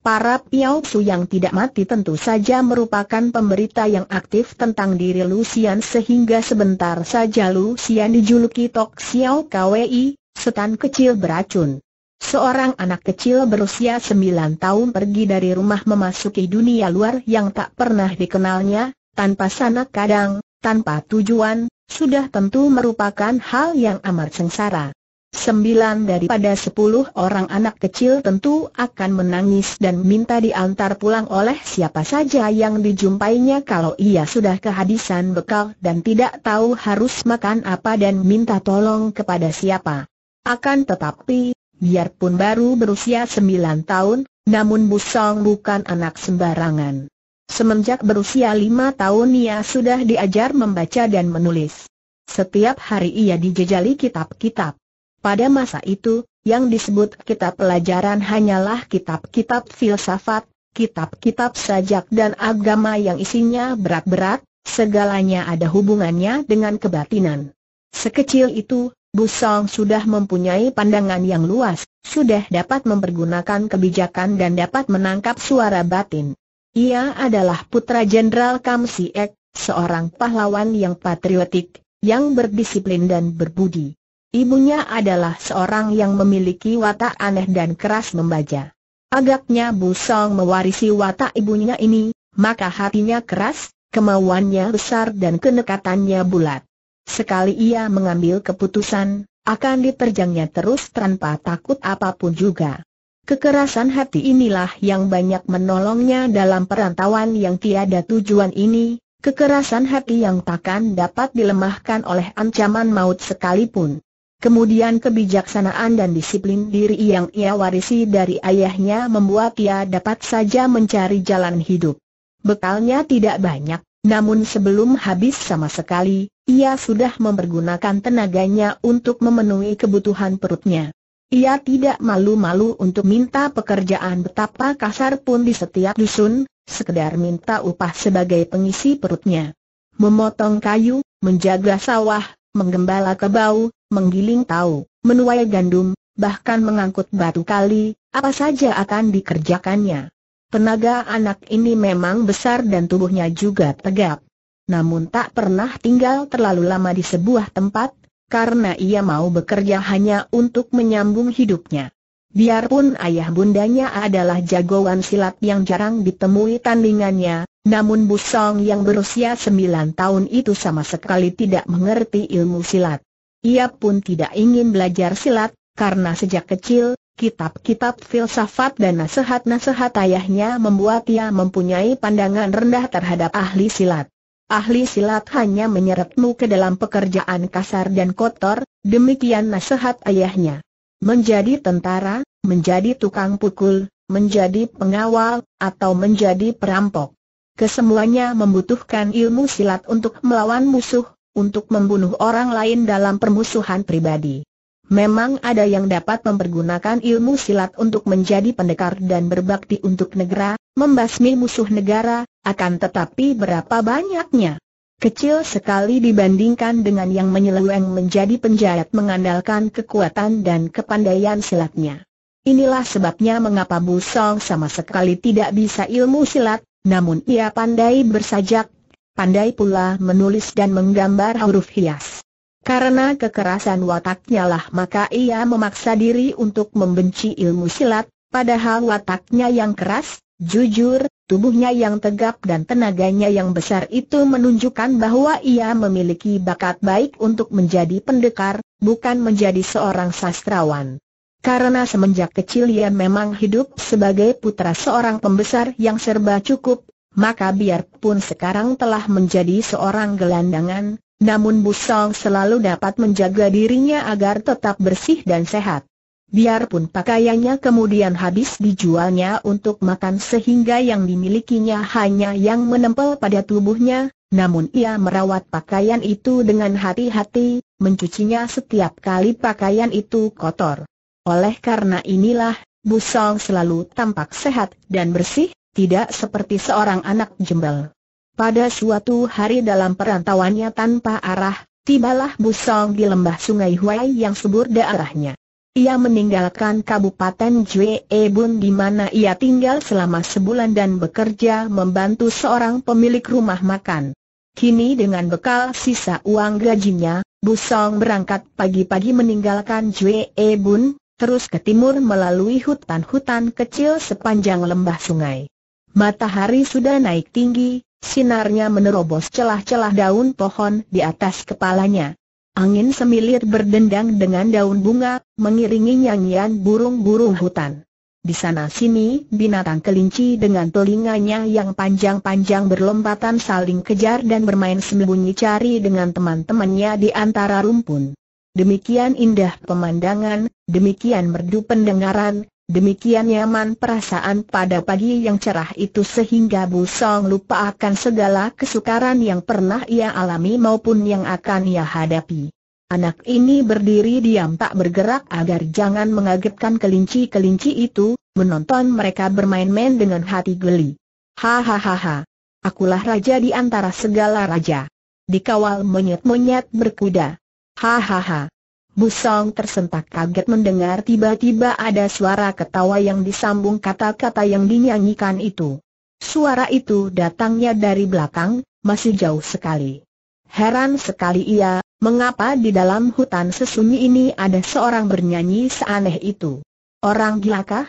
Para Piao Su yang tidak mati tentu saja merupakan pemberita yang aktif tentang diri Lucian sehingga sebentar saja Lucian dijuluki Tok Xiao Kwei, setan kecil beracun. Seorang anak kecil berusia 9 tahun pergi dari rumah memasuki dunia luar yang tak pernah dikenalnya, tanpa sanak kadang, tanpa tujuan, sudah tentu merupakan hal yang amat sengsara. Sembilan daripada sepuluh orang anak kecil tentu akan menangis dan minta diantar pulang oleh siapa saja yang dijumpainya kalau ia sudah kehabisan bekal dan tidak tahu harus makan apa dan minta tolong kepada siapa. Akan tetapi, biarpun baru berusia sembilan tahun, namun Busong bukan anak sembarangan. Semenjak berusia lima tahun ia sudah diajar membaca dan menulis. Setiap hari ia dijejali kitab-kitab. Pada masa itu, yang disebut kitab pelajaran hanyalah kitab-kitab filsafat, kitab-kitab sajak dan agama yang isinya berat-berat, segalanya ada hubungannya dengan kebatinan. Sekecil itu, Busong sudah mempunyai pandangan yang luas, sudah dapat mempergunakan kebijakan dan dapat menangkap suara batin. Ia adalah putra Jenderal Kam Siek, seorang pahlawan yang patriotik, yang berdisiplin dan berbudi. Ibunya adalah seorang yang memiliki watak aneh dan keras membaca. Agaknya Bu Song mewarisi watak ibunya ini, maka hatinya keras, kemauannya besar dan kenekatannya bulat. Sekali ia mengambil keputusan, akan diterjangnya terus tanpa takut apapun juga. Kekerasan hati inilah yang banyak menolongnya dalam perantauan yang tiada tujuan ini, kekerasan hati yang takkan dapat dilemahkan oleh ancaman maut sekalipun. Kemudian kebijaksanaan dan disiplin diri yang ia warisi dari ayahnya membuat ia dapat saja mencari jalan hidup. Bekalnya tidak banyak, namun sebelum habis sama sekali, ia sudah mempergunakan tenaganya untuk memenuhi kebutuhan perutnya. Ia tidak malu-malu untuk minta pekerjaan betapa kasar pun di setiap dusun, sekedar minta upah sebagai pengisi perutnya. Memotong kayu, menjaga sawah, menggembala kebau, menggiling tahu, menuai gandum, bahkan mengangkut batu kali, apa saja akan dikerjakannya. Tenaga anak ini memang besar dan tubuhnya juga tegap. Namun tak pernah tinggal terlalu lama di sebuah tempat, karena ia mau bekerja hanya untuk menyambung hidupnya. Biarpun ayah bundanya adalah jagoan silat yang jarang ditemui tandingannya, namun Busong yang berusia sembilan tahun itu sama sekali tidak mengerti ilmu silat. Ia pun tidak ingin belajar silat, karena sejak kecil, kitab-kitab filsafat dan nasihat-nasihat ayahnya membuat ia mempunyai pandangan rendah terhadap ahli silat ahli silat hanya menyeretmu ke dalam pekerjaan kasar dan kotor, demikian nasihat ayahnya. Menjadi tentara, menjadi tukang pukul, menjadi pengawal, atau menjadi perampok. Kesemuanya membutuhkan ilmu silat untuk melawan musuh, untuk membunuh orang lain dalam permusuhan pribadi. Memang ada yang dapat mempergunakan ilmu silat untuk menjadi pendekar dan berbakti untuk negara, membasmi musuh negara, akan tetapi berapa banyaknya? Kecil sekali dibandingkan dengan yang menyeleweng menjadi penjahat mengandalkan kekuatan dan kepandaian silatnya. Inilah sebabnya mengapa Bu Song sama sekali tidak bisa ilmu silat, namun ia pandai bersajak, pandai pula menulis dan menggambar huruf hias. Karena kekerasan wataknya lah maka ia memaksa diri untuk membenci ilmu silat, padahal wataknya yang keras, jujur, Tubuhnya yang tegap dan tenaganya yang besar itu menunjukkan bahwa ia memiliki bakat baik untuk menjadi pendekar, bukan menjadi seorang sastrawan. Karena semenjak kecil ia memang hidup sebagai putra seorang pembesar yang serba cukup, maka biarpun sekarang telah menjadi seorang gelandangan, namun Busong selalu dapat menjaga dirinya agar tetap bersih dan sehat. Biarpun pakaiannya kemudian habis dijualnya untuk makan sehingga yang dimilikinya hanya yang menempel pada tubuhnya, namun ia merawat pakaian itu dengan hati-hati, mencucinya setiap kali pakaian itu kotor. Oleh karena inilah, Busong selalu tampak sehat dan bersih, tidak seperti seorang anak jembel. Pada suatu hari dalam perantauannya tanpa arah, tibalah Busong di lembah sungai Huai yang subur daerahnya. Ia meninggalkan Kabupaten Jue Bun di mana ia tinggal selama sebulan dan bekerja membantu seorang pemilik rumah makan. Kini dengan bekal sisa uang gajinya, Busong berangkat pagi-pagi meninggalkan Jue Bun, terus ke timur melalui hutan-hutan kecil sepanjang lembah sungai. Matahari sudah naik tinggi, sinarnya menerobos celah-celah daun pohon di atas kepalanya. Angin semilir berdendang dengan daun bunga, mengiringi nyanyian burung-burung hutan. Di sana-sini, binatang kelinci dengan telinganya yang panjang-panjang berlompatan saling kejar dan bermain sembunyi cari dengan teman-temannya di antara rumpun. Demikian indah pemandangan, demikian merdu pendengaran, Demikian nyaman perasaan pada pagi yang cerah itu sehingga Bu Song lupa akan segala kesukaran yang pernah ia alami maupun yang akan ia hadapi. Anak ini berdiri diam tak bergerak agar jangan mengagetkan kelinci-kelinci itu, menonton mereka bermain-main dengan hati geli. Hahaha. Akulah raja di antara segala raja. Dikawal monyet-monyet berkuda. Hahaha. Busong tersentak kaget mendengar tiba-tiba ada suara ketawa yang disambung kata-kata yang dinyanyikan itu. Suara itu datangnya dari belakang, masih jauh sekali. Heran sekali ia, mengapa di dalam hutan sesunyi ini ada seorang bernyanyi seaneh itu? Orang gilakah?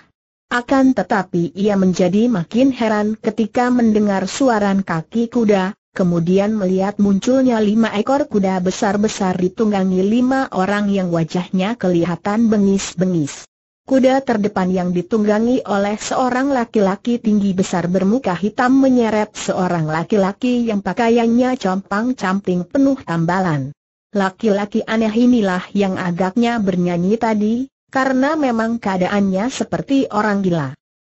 Akan tetapi ia menjadi makin heran ketika mendengar suara kaki kuda, kemudian melihat munculnya lima ekor kuda besar-besar ditunggangi lima orang yang wajahnya kelihatan bengis-bengis. Kuda terdepan yang ditunggangi oleh seorang laki-laki tinggi besar bermuka hitam menyeret seorang laki-laki yang pakaiannya compang-camping penuh tambalan. Laki-laki aneh inilah yang agaknya bernyanyi tadi, karena memang keadaannya seperti orang gila.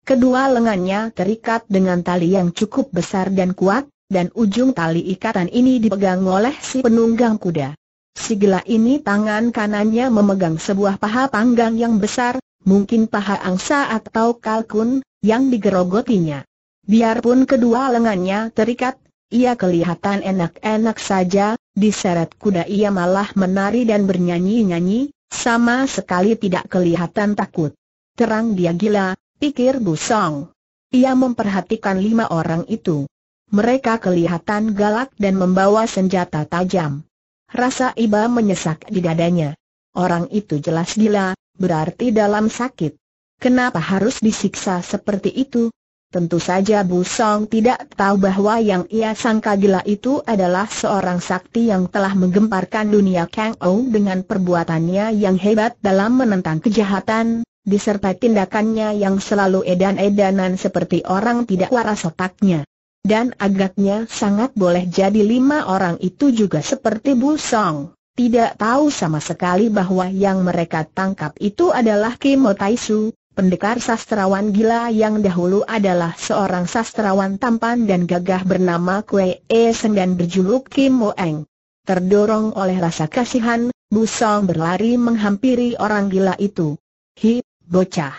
Kedua lengannya terikat dengan tali yang cukup besar dan kuat, dan ujung tali ikatan ini dipegang oleh si penunggang kuda. Si gila ini tangan kanannya memegang sebuah paha panggang yang besar, mungkin paha angsa atau kalkun, yang digerogotinya. Biarpun kedua lengannya terikat, ia kelihatan enak-enak saja, diseret kuda ia malah menari dan bernyanyi-nyanyi, sama sekali tidak kelihatan takut. Terang dia gila, pikir Busong. Ia memperhatikan lima orang itu mereka kelihatan galak dan membawa senjata tajam. Rasa iba menyesak di dadanya. Orang itu jelas gila, berarti dalam sakit. Kenapa harus disiksa seperti itu? Tentu saja Bu Song tidak tahu bahwa yang ia sangka gila itu adalah seorang sakti yang telah menggemparkan dunia Kang Ou dengan perbuatannya yang hebat dalam menentang kejahatan, disertai tindakannya yang selalu edan-edanan seperti orang tidak waras otaknya. Dan agaknya sangat boleh jadi lima orang itu juga seperti Bu Song. Tidak tahu sama sekali bahwa yang mereka tangkap itu adalah Kim Taisu, pendekar sastrawan gila yang dahulu adalah seorang sastrawan tampan dan gagah bernama Kwe E Seng dan berjuluk Mo Eng. Terdorong oleh rasa kasihan, Bu Song berlari menghampiri orang gila itu. Hi, bocah.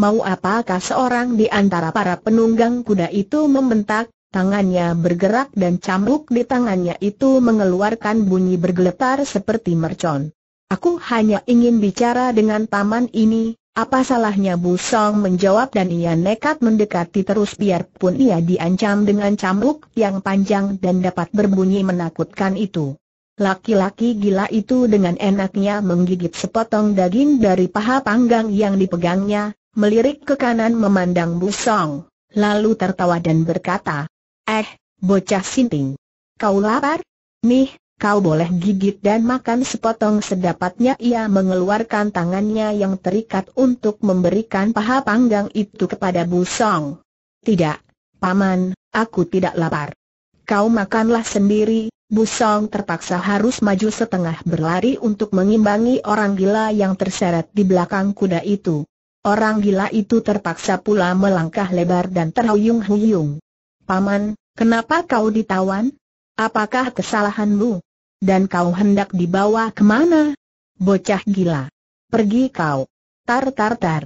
Mau apakah seorang di antara para penunggang kuda itu membentak, Tangannya bergerak dan cambuk di tangannya itu mengeluarkan bunyi bergeletar seperti mercon. Aku hanya ingin bicara dengan taman ini, apa salahnya Bu Song menjawab dan ia nekat mendekati terus biarpun ia diancam dengan cambuk yang panjang dan dapat berbunyi menakutkan itu. Laki-laki gila itu dengan enaknya menggigit sepotong daging dari paha panggang yang dipegangnya, melirik ke kanan memandang Bu Song, lalu tertawa dan berkata, Eh, bocah sinting. Kau lapar? Nih, kau boleh gigit dan makan sepotong sedapatnya ia mengeluarkan tangannya yang terikat untuk memberikan paha panggang itu kepada Busong. Tidak, Paman, aku tidak lapar. Kau makanlah sendiri, Busong terpaksa harus maju setengah berlari untuk mengimbangi orang gila yang terseret di belakang kuda itu. Orang gila itu terpaksa pula melangkah lebar dan terhuyung-huyung. Paman, kenapa kau ditawan? Apakah kesalahanmu? Dan kau hendak dibawa kemana? Bocah gila. Pergi kau. Tar tar tar.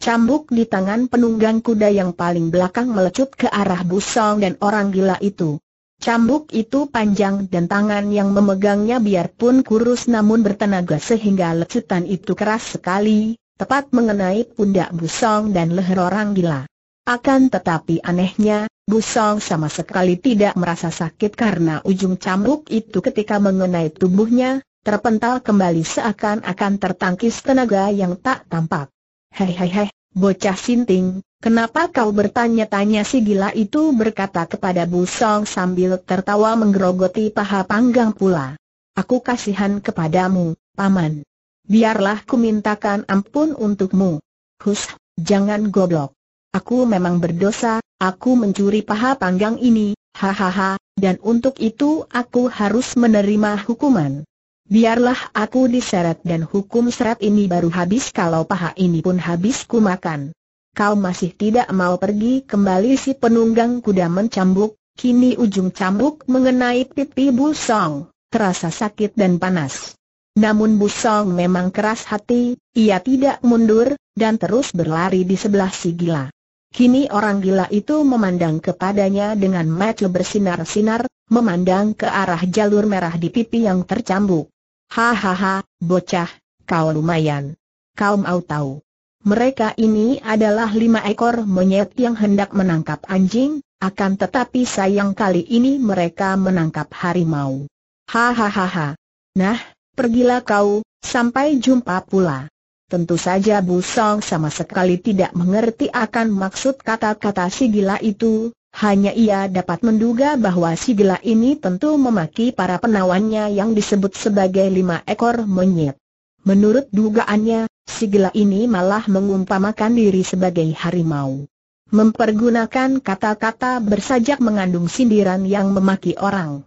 Cambuk di tangan penunggang kuda yang paling belakang melecut ke arah busong dan orang gila itu. Cambuk itu panjang dan tangan yang memegangnya biarpun kurus namun bertenaga sehingga lecutan itu keras sekali, tepat mengenai pundak busong dan leher orang gila. Akan tetapi anehnya, Busong sama sekali tidak merasa sakit karena ujung cambuk itu ketika mengenai tubuhnya, terpental kembali seakan-akan tertangkis tenaga yang tak tampak. Hei hei hei, bocah sinting, kenapa kau bertanya-tanya si gila itu berkata kepada Busong sambil tertawa menggerogoti paha panggang pula. Aku kasihan kepadamu, paman. Biarlah ku mintakan ampun untukmu. Hus, jangan goblok aku memang berdosa, aku mencuri paha panggang ini, hahaha, dan untuk itu aku harus menerima hukuman. Biarlah aku diseret dan hukum seret ini baru habis kalau paha ini pun habis ku makan. Kau masih tidak mau pergi kembali si penunggang kuda mencambuk, kini ujung cambuk mengenai pipi busong, terasa sakit dan panas. Namun busong memang keras hati, ia tidak mundur, dan terus berlari di sebelah si gila. Kini orang gila itu memandang kepadanya dengan mata bersinar-sinar, memandang ke arah jalur merah di pipi yang tercambuk. Hahaha, bocah, kau lumayan. Kau mau tahu. Mereka ini adalah lima ekor monyet yang hendak menangkap anjing, akan tetapi sayang kali ini mereka menangkap harimau. Hahaha. Nah, pergilah kau, sampai jumpa pula. Tentu saja Bu Song sama sekali tidak mengerti akan maksud kata-kata si gila itu, hanya ia dapat menduga bahwa si gila ini tentu memaki para penawannya yang disebut sebagai lima ekor monyet. Menurut dugaannya, si gila ini malah mengumpamakan diri sebagai harimau. Mempergunakan kata-kata bersajak mengandung sindiran yang memaki orang.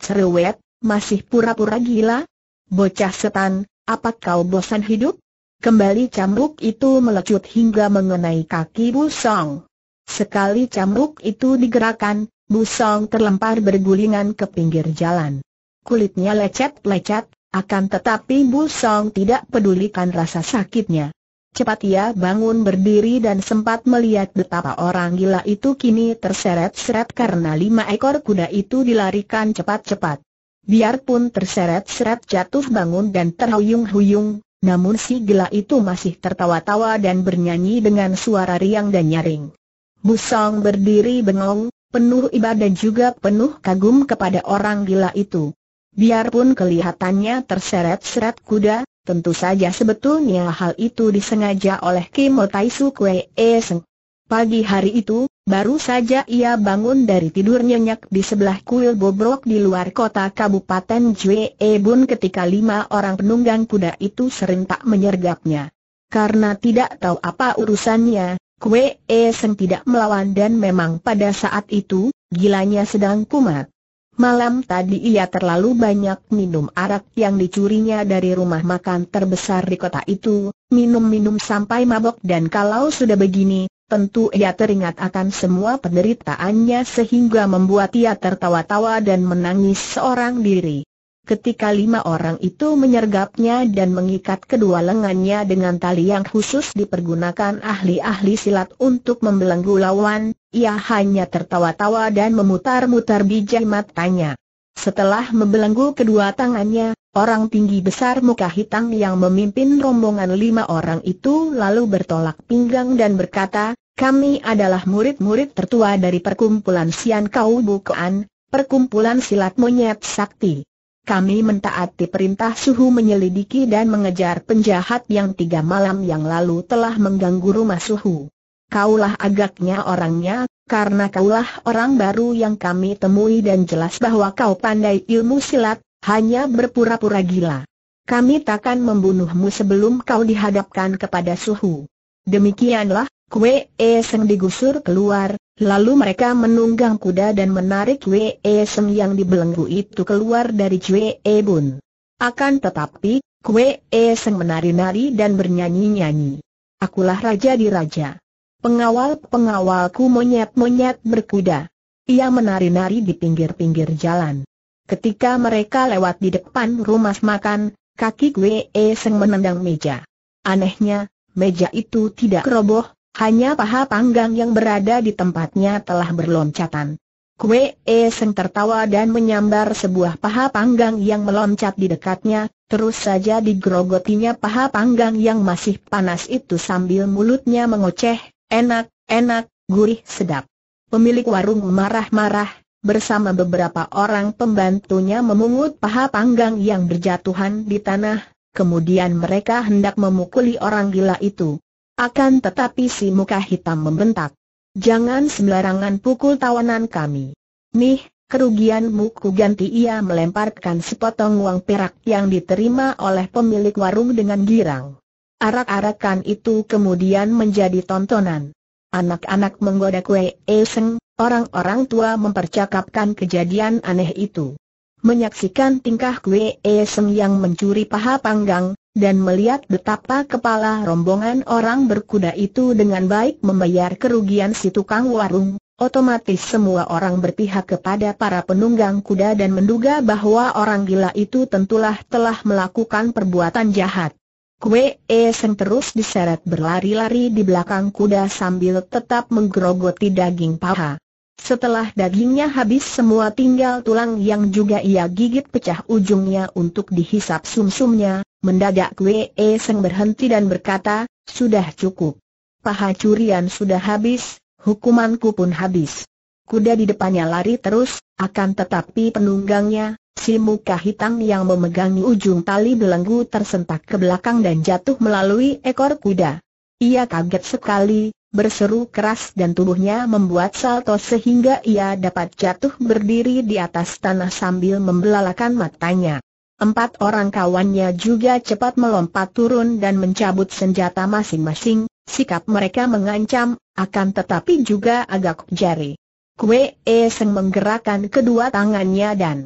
Cerewet, masih pura-pura gila? Bocah setan, apa kau bosan hidup? Kembali cambuk itu melecut hingga mengenai kaki Busong. Sekali cambuk itu digerakkan, Busong terlempar bergulingan ke pinggir jalan. Kulitnya lecet-lecet, akan tetapi Busong tidak pedulikan rasa sakitnya. Cepat ia bangun berdiri dan sempat melihat betapa orang gila itu kini terseret-seret karena lima ekor kuda itu dilarikan cepat-cepat. Biarpun terseret-seret jatuh bangun dan terhuyung-huyung, namun si gila itu masih tertawa-tawa dan bernyanyi dengan suara riang dan nyaring. Busong berdiri bengong, penuh ibadah juga penuh kagum kepada orang gila itu. Biarpun kelihatannya terseret-seret kuda, tentu saja sebetulnya hal itu disengaja oleh Kim Otaisu Kwee Seng. Pagi hari itu, Baru saja ia bangun dari tidur nyenyak di sebelah kuil bobrok di luar kota Kabupaten Jue ketika lima orang penunggang kuda itu serentak menyergapnya. Karena tidak tahu apa urusannya, Kue Seng tidak melawan dan memang pada saat itu, gilanya sedang kumat. Malam tadi ia terlalu banyak minum arak yang dicurinya dari rumah makan terbesar di kota itu, minum-minum sampai mabok dan kalau sudah begini, Tentu ia teringat akan semua penderitaannya sehingga membuat ia tertawa-tawa dan menangis seorang diri. Ketika lima orang itu menyergapnya dan mengikat kedua lengannya dengan tali yang khusus dipergunakan ahli-ahli silat untuk membelenggu lawan, ia hanya tertawa-tawa dan memutar-mutar bijak matanya. Setelah membelenggu kedua tangannya, Orang tinggi besar muka hitam yang memimpin rombongan lima orang itu lalu bertolak pinggang dan berkata, kami adalah murid-murid tertua dari perkumpulan Sian Kau Bukaan, perkumpulan silat monyet sakti. Kami mentaati perintah suhu menyelidiki dan mengejar penjahat yang tiga malam yang lalu telah mengganggu rumah suhu. Kaulah agaknya orangnya, karena kaulah orang baru yang kami temui dan jelas bahwa kau pandai ilmu silat, hanya berpura-pura gila. Kami takkan membunuhmu sebelum kau dihadapkan kepada suhu. Demikianlah, Kwe e Seng digusur keluar, lalu mereka menunggang kuda dan menarik Kwe e Seng yang dibelenggu itu keluar dari Kwe Ebon. Akan tetapi, Kwe e Seng menari-nari dan bernyanyi-nyanyi. Akulah raja di raja. Pengawal-pengawalku monyet-monyet berkuda. Ia menari-nari di pinggir-pinggir jalan. Ketika mereka lewat di depan rumah makan, kaki Gue e Seng menendang meja. Anehnya, meja itu tidak roboh, hanya paha panggang yang berada di tempatnya telah berloncatan. Gue e Seng tertawa dan menyambar sebuah paha panggang yang meloncat di dekatnya, terus saja digrogotinya paha panggang yang masih panas itu sambil mulutnya mengoceh, enak, enak, gurih sedap. Pemilik warung marah-marah, bersama beberapa orang pembantunya memungut paha panggang yang berjatuhan di tanah, kemudian mereka hendak memukuli orang gila itu. Akan tetapi si muka hitam membentak. Jangan sembarangan pukul tawanan kami. Nih, kerugianmu ku ganti ia melemparkan sepotong uang perak yang diterima oleh pemilik warung dengan girang. Arak-arakan itu kemudian menjadi tontonan. Anak-anak menggoda kue eseng, Orang-orang tua mempercakapkan kejadian aneh itu. Menyaksikan tingkah Kwe Eseng yang mencuri paha panggang, dan melihat betapa kepala rombongan orang berkuda itu dengan baik membayar kerugian si tukang warung, otomatis semua orang berpihak kepada para penunggang kuda dan menduga bahwa orang gila itu tentulah telah melakukan perbuatan jahat. Kue Eseng terus diseret berlari-lari di belakang kuda sambil tetap menggerogoti daging paha. Setelah dagingnya habis semua tinggal tulang yang juga ia gigit pecah ujungnya untuk dihisap sumsumnya, mendadak Wei Seng berhenti dan berkata, sudah cukup. Paha curian sudah habis, hukumanku pun habis. Kuda di depannya lari terus, akan tetapi penunggangnya, si muka hitam yang memegangi ujung tali belenggu tersentak ke belakang dan jatuh melalui ekor kuda. Ia kaget sekali, berseru keras dan tubuhnya membuat salto sehingga ia dapat jatuh berdiri di atas tanah sambil membelalakan matanya. Empat orang kawannya juga cepat melompat turun dan mencabut senjata masing-masing, sikap mereka mengancam, akan tetapi juga agak jari. Kue Seng menggerakkan kedua tangannya dan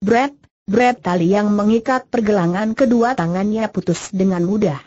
Brett, Brett tali yang mengikat pergelangan kedua tangannya putus dengan mudah.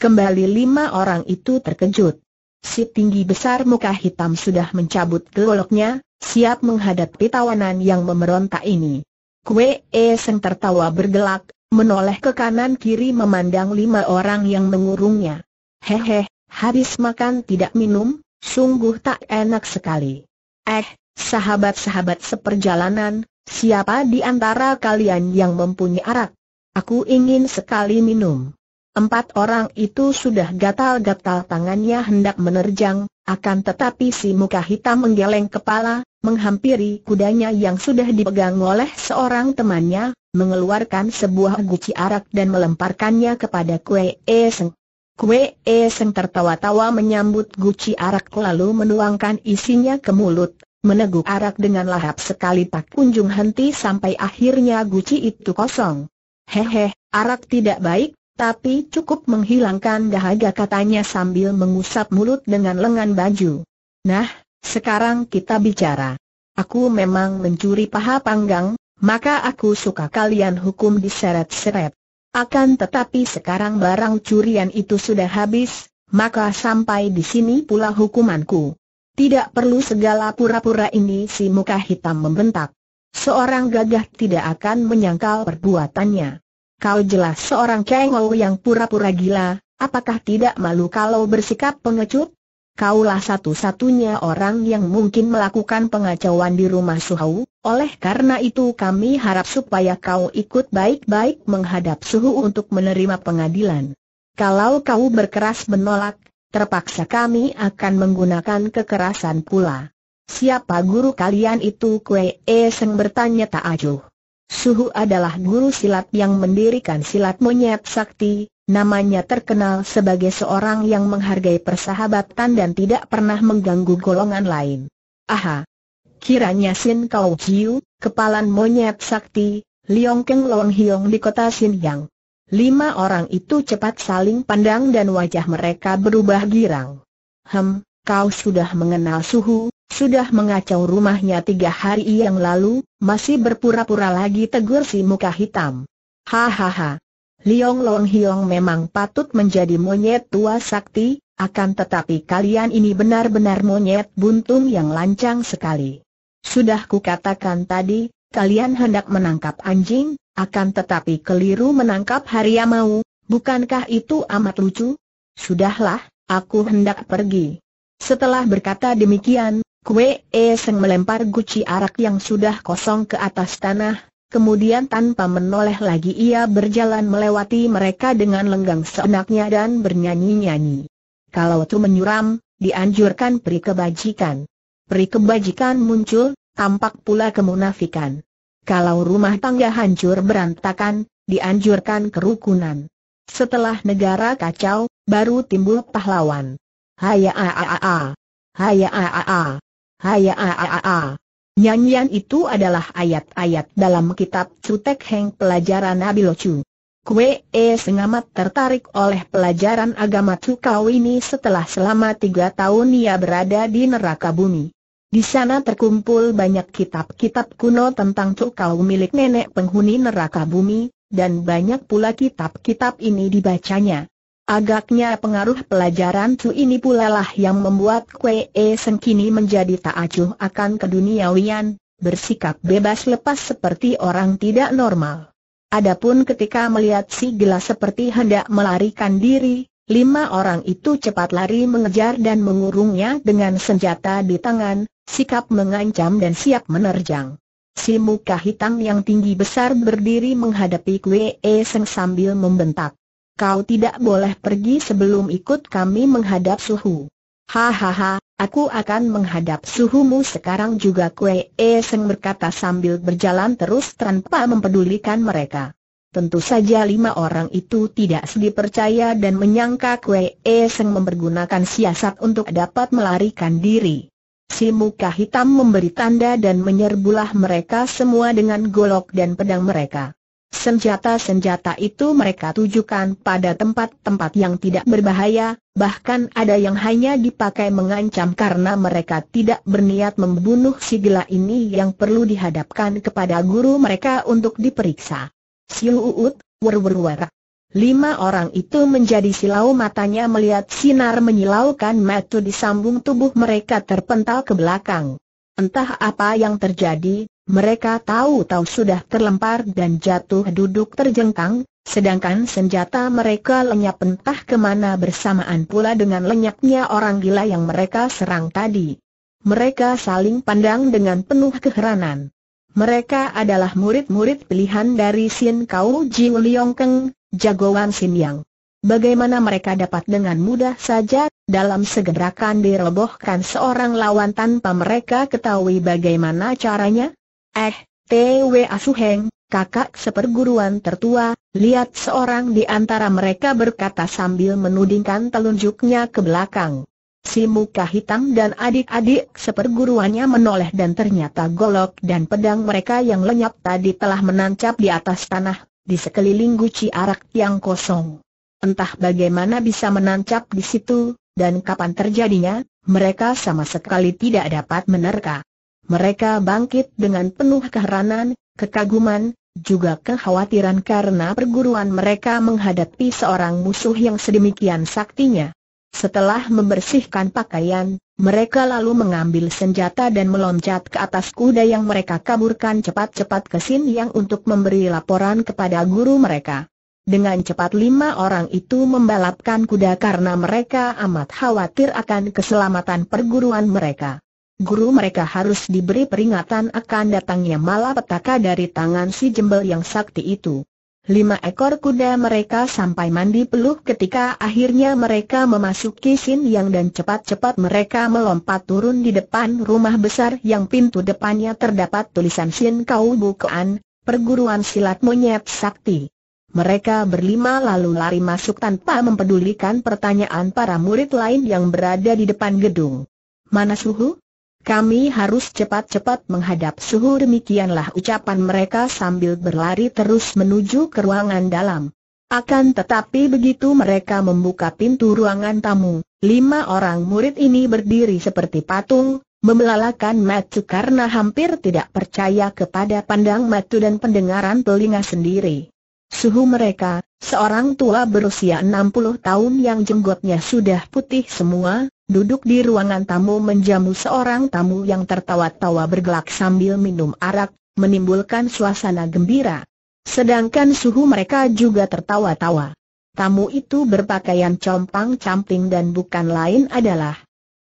Kembali lima orang itu terkejut. Si tinggi besar muka hitam sudah mencabut keloloknya, siap menghadapi tawanan yang memerontak ini. Kue E Seng tertawa bergelak, menoleh ke kanan kiri memandang lima orang yang mengurungnya. Hehe, habis makan tidak minum, sungguh tak enak sekali. Eh, sahabat-sahabat seperjalanan, siapa di antara kalian yang mempunyai arak? Aku ingin sekali minum. Empat orang itu sudah gatal-gatal tangannya hendak menerjang, akan tetapi si muka hitam menggeleng kepala, menghampiri kudanya yang sudah dipegang oleh seorang temannya, mengeluarkan sebuah guci arak dan melemparkannya kepada Kue Eseng. Kue Eseng tertawa-tawa menyambut guci arak lalu menuangkan isinya ke mulut, meneguk arak dengan lahap sekali tak kunjung henti sampai akhirnya guci itu kosong. Hehe, arak tidak baik, tapi cukup menghilangkan dahaga katanya sambil mengusap mulut dengan lengan baju. Nah, sekarang kita bicara. Aku memang mencuri paha panggang, maka aku suka kalian hukum diseret-seret. Akan tetapi sekarang barang curian itu sudah habis, maka sampai di sini pula hukumanku. Tidak perlu segala pura-pura ini si muka hitam membentak. Seorang gagah tidak akan menyangkal perbuatannya. Kau jelas seorang kengou yang pura-pura gila, apakah tidak malu kalau bersikap pengecut? Kaulah satu-satunya orang yang mungkin melakukan pengacauan di rumah Suhu, oleh karena itu kami harap supaya kau ikut baik-baik menghadap Suhu untuk menerima pengadilan. Kalau kau berkeras menolak, terpaksa kami akan menggunakan kekerasan pula. Siapa guru kalian itu Kue Seng bertanya tak acuh. Suhu adalah guru silat yang mendirikan silat monyet sakti, namanya terkenal sebagai seorang yang menghargai persahabatan dan tidak pernah mengganggu golongan lain. Aha! Kiranya Sin Kau Jiu, kepalan monyet sakti, Liong Keng Long Hiong di kota Sin Yang. Lima orang itu cepat saling pandang dan wajah mereka berubah girang. Hem, kau sudah mengenal suhu, sudah mengacau rumahnya tiga hari yang lalu, masih berpura-pura lagi tegur si muka hitam. Hahaha. Liong Long Hiong memang patut menjadi monyet tua sakti, akan tetapi kalian ini benar-benar monyet buntung yang lancang sekali. Sudah kukatakan tadi, kalian hendak menangkap anjing, akan tetapi keliru menangkap harimau, bukankah itu amat lucu? Sudahlah, aku hendak pergi. Setelah berkata demikian, Kue Eseng melempar guci arak yang sudah kosong ke atas tanah, kemudian tanpa menoleh lagi ia berjalan melewati mereka dengan lenggang seenaknya dan bernyanyi-nyanyi. Kalau tu menyuram, dianjurkan peri kebajikan. Peri kebajikan muncul, tampak pula kemunafikan. Kalau rumah tangga hancur berantakan, dianjurkan kerukunan. Setelah negara kacau, baru timbul pahlawan. Haya a a a a. Haya a a a. Haya a a a a. Nyanyian itu adalah ayat-ayat dalam kitab Cutek Heng pelajaran Nabi Abilocu. Kwe E sengamat tertarik oleh pelajaran agama Cukau ini setelah selama tiga tahun ia berada di neraka bumi. Di sana terkumpul banyak kitab-kitab kuno tentang Cukau milik nenek penghuni neraka bumi, dan banyak pula kitab-kitab ini dibacanya. Agaknya pengaruh pelajaran Chu ini pula lah yang membuat Kwe e Seng kini menjadi tak acuh akan keduniawian, bersikap bebas lepas seperti orang tidak normal. Adapun ketika melihat si gelas seperti hendak melarikan diri, lima orang itu cepat lari mengejar dan mengurungnya dengan senjata di tangan, sikap mengancam dan siap menerjang. Si muka hitam yang tinggi besar berdiri menghadapi Kwe e Seng sambil membentak kau tidak boleh pergi sebelum ikut kami menghadap suhu. Hahaha, aku akan menghadap suhumu sekarang juga Kue E Seng berkata sambil berjalan terus tanpa mempedulikan mereka. Tentu saja lima orang itu tidak sedih percaya dan menyangka Kue E Seng mempergunakan siasat untuk dapat melarikan diri. Si muka hitam memberi tanda dan menyerbulah mereka semua dengan golok dan pedang mereka. Senjata-senjata itu mereka tujukan pada tempat-tempat yang tidak berbahaya, bahkan ada yang hanya dipakai mengancam karena mereka tidak berniat membunuh si gila ini yang perlu dihadapkan kepada guru mereka untuk diperiksa. Siu Uut, werwerwer. Lima orang itu menjadi silau matanya melihat sinar menyilaukan metu di sambung tubuh mereka terpental ke belakang. Entah apa yang terjadi, mereka tahu-tahu sudah terlempar dan jatuh duduk terjengkang, sedangkan senjata mereka lenyap entah kemana bersamaan pula dengan lenyapnya orang gila yang mereka serang tadi. Mereka saling pandang dengan penuh keheranan. Mereka adalah murid-murid pilihan dari Sin Kau Jiu Liong Keng, jagoan Sin Yang. Bagaimana mereka dapat dengan mudah saja, dalam segerakan dirobohkan seorang lawan tanpa mereka ketahui bagaimana caranya? Eh, T.W. Asuheng, kakak seperguruan tertua, lihat seorang di antara mereka berkata sambil menudingkan telunjuknya ke belakang. Si muka hitam dan adik-adik seperguruannya menoleh dan ternyata golok dan pedang mereka yang lenyap tadi telah menancap di atas tanah, di sekeliling guci arak yang kosong entah bagaimana bisa menancap di situ, dan kapan terjadinya, mereka sama sekali tidak dapat menerka. Mereka bangkit dengan penuh keheranan, kekaguman, juga kekhawatiran karena perguruan mereka menghadapi seorang musuh yang sedemikian saktinya. Setelah membersihkan pakaian, mereka lalu mengambil senjata dan meloncat ke atas kuda yang mereka kaburkan cepat-cepat ke Sin Yang untuk memberi laporan kepada guru mereka. Dengan cepat lima orang itu membalapkan kuda karena mereka amat khawatir akan keselamatan perguruan mereka. Guru mereka harus diberi peringatan akan datangnya malapetaka dari tangan si jembel yang sakti itu. Lima ekor kuda mereka sampai mandi peluh ketika akhirnya mereka memasuki Sin Yang dan cepat-cepat mereka melompat turun di depan rumah besar yang pintu depannya terdapat tulisan Sin Kau Bukaan, Perguruan Silat Monyet Sakti. Mereka berlima lalu lari masuk tanpa mempedulikan pertanyaan para murid lain yang berada di depan gedung. Mana suhu? Kami harus cepat-cepat menghadap suhu demikianlah ucapan mereka sambil berlari terus menuju ke ruangan dalam. Akan tetapi begitu mereka membuka pintu ruangan tamu, lima orang murid ini berdiri seperti patung, membelalakan matu karena hampir tidak percaya kepada pandang matu dan pendengaran telinga sendiri. Suhu mereka, seorang tua berusia 60 tahun yang jenggotnya sudah putih semua, duduk di ruangan tamu menjamu seorang tamu yang tertawa-tawa bergelak sambil minum arak, menimbulkan suasana gembira. Sedangkan suhu mereka juga tertawa-tawa. Tamu itu berpakaian compang-camping dan bukan lain adalah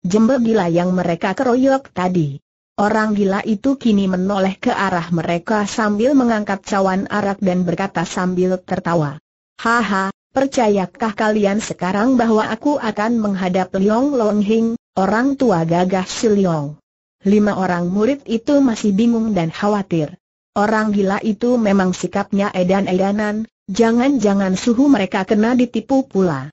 Jembe gila yang mereka keroyok tadi. Orang gila itu kini menoleh ke arah mereka sambil mengangkat cawan arak dan berkata sambil tertawa. Haha, percayakah kalian sekarang bahwa aku akan menghadap Liong Long Hing, orang tua gagah si Liong? Lima orang murid itu masih bingung dan khawatir. Orang gila itu memang sikapnya edan-edanan, jangan-jangan suhu mereka kena ditipu pula.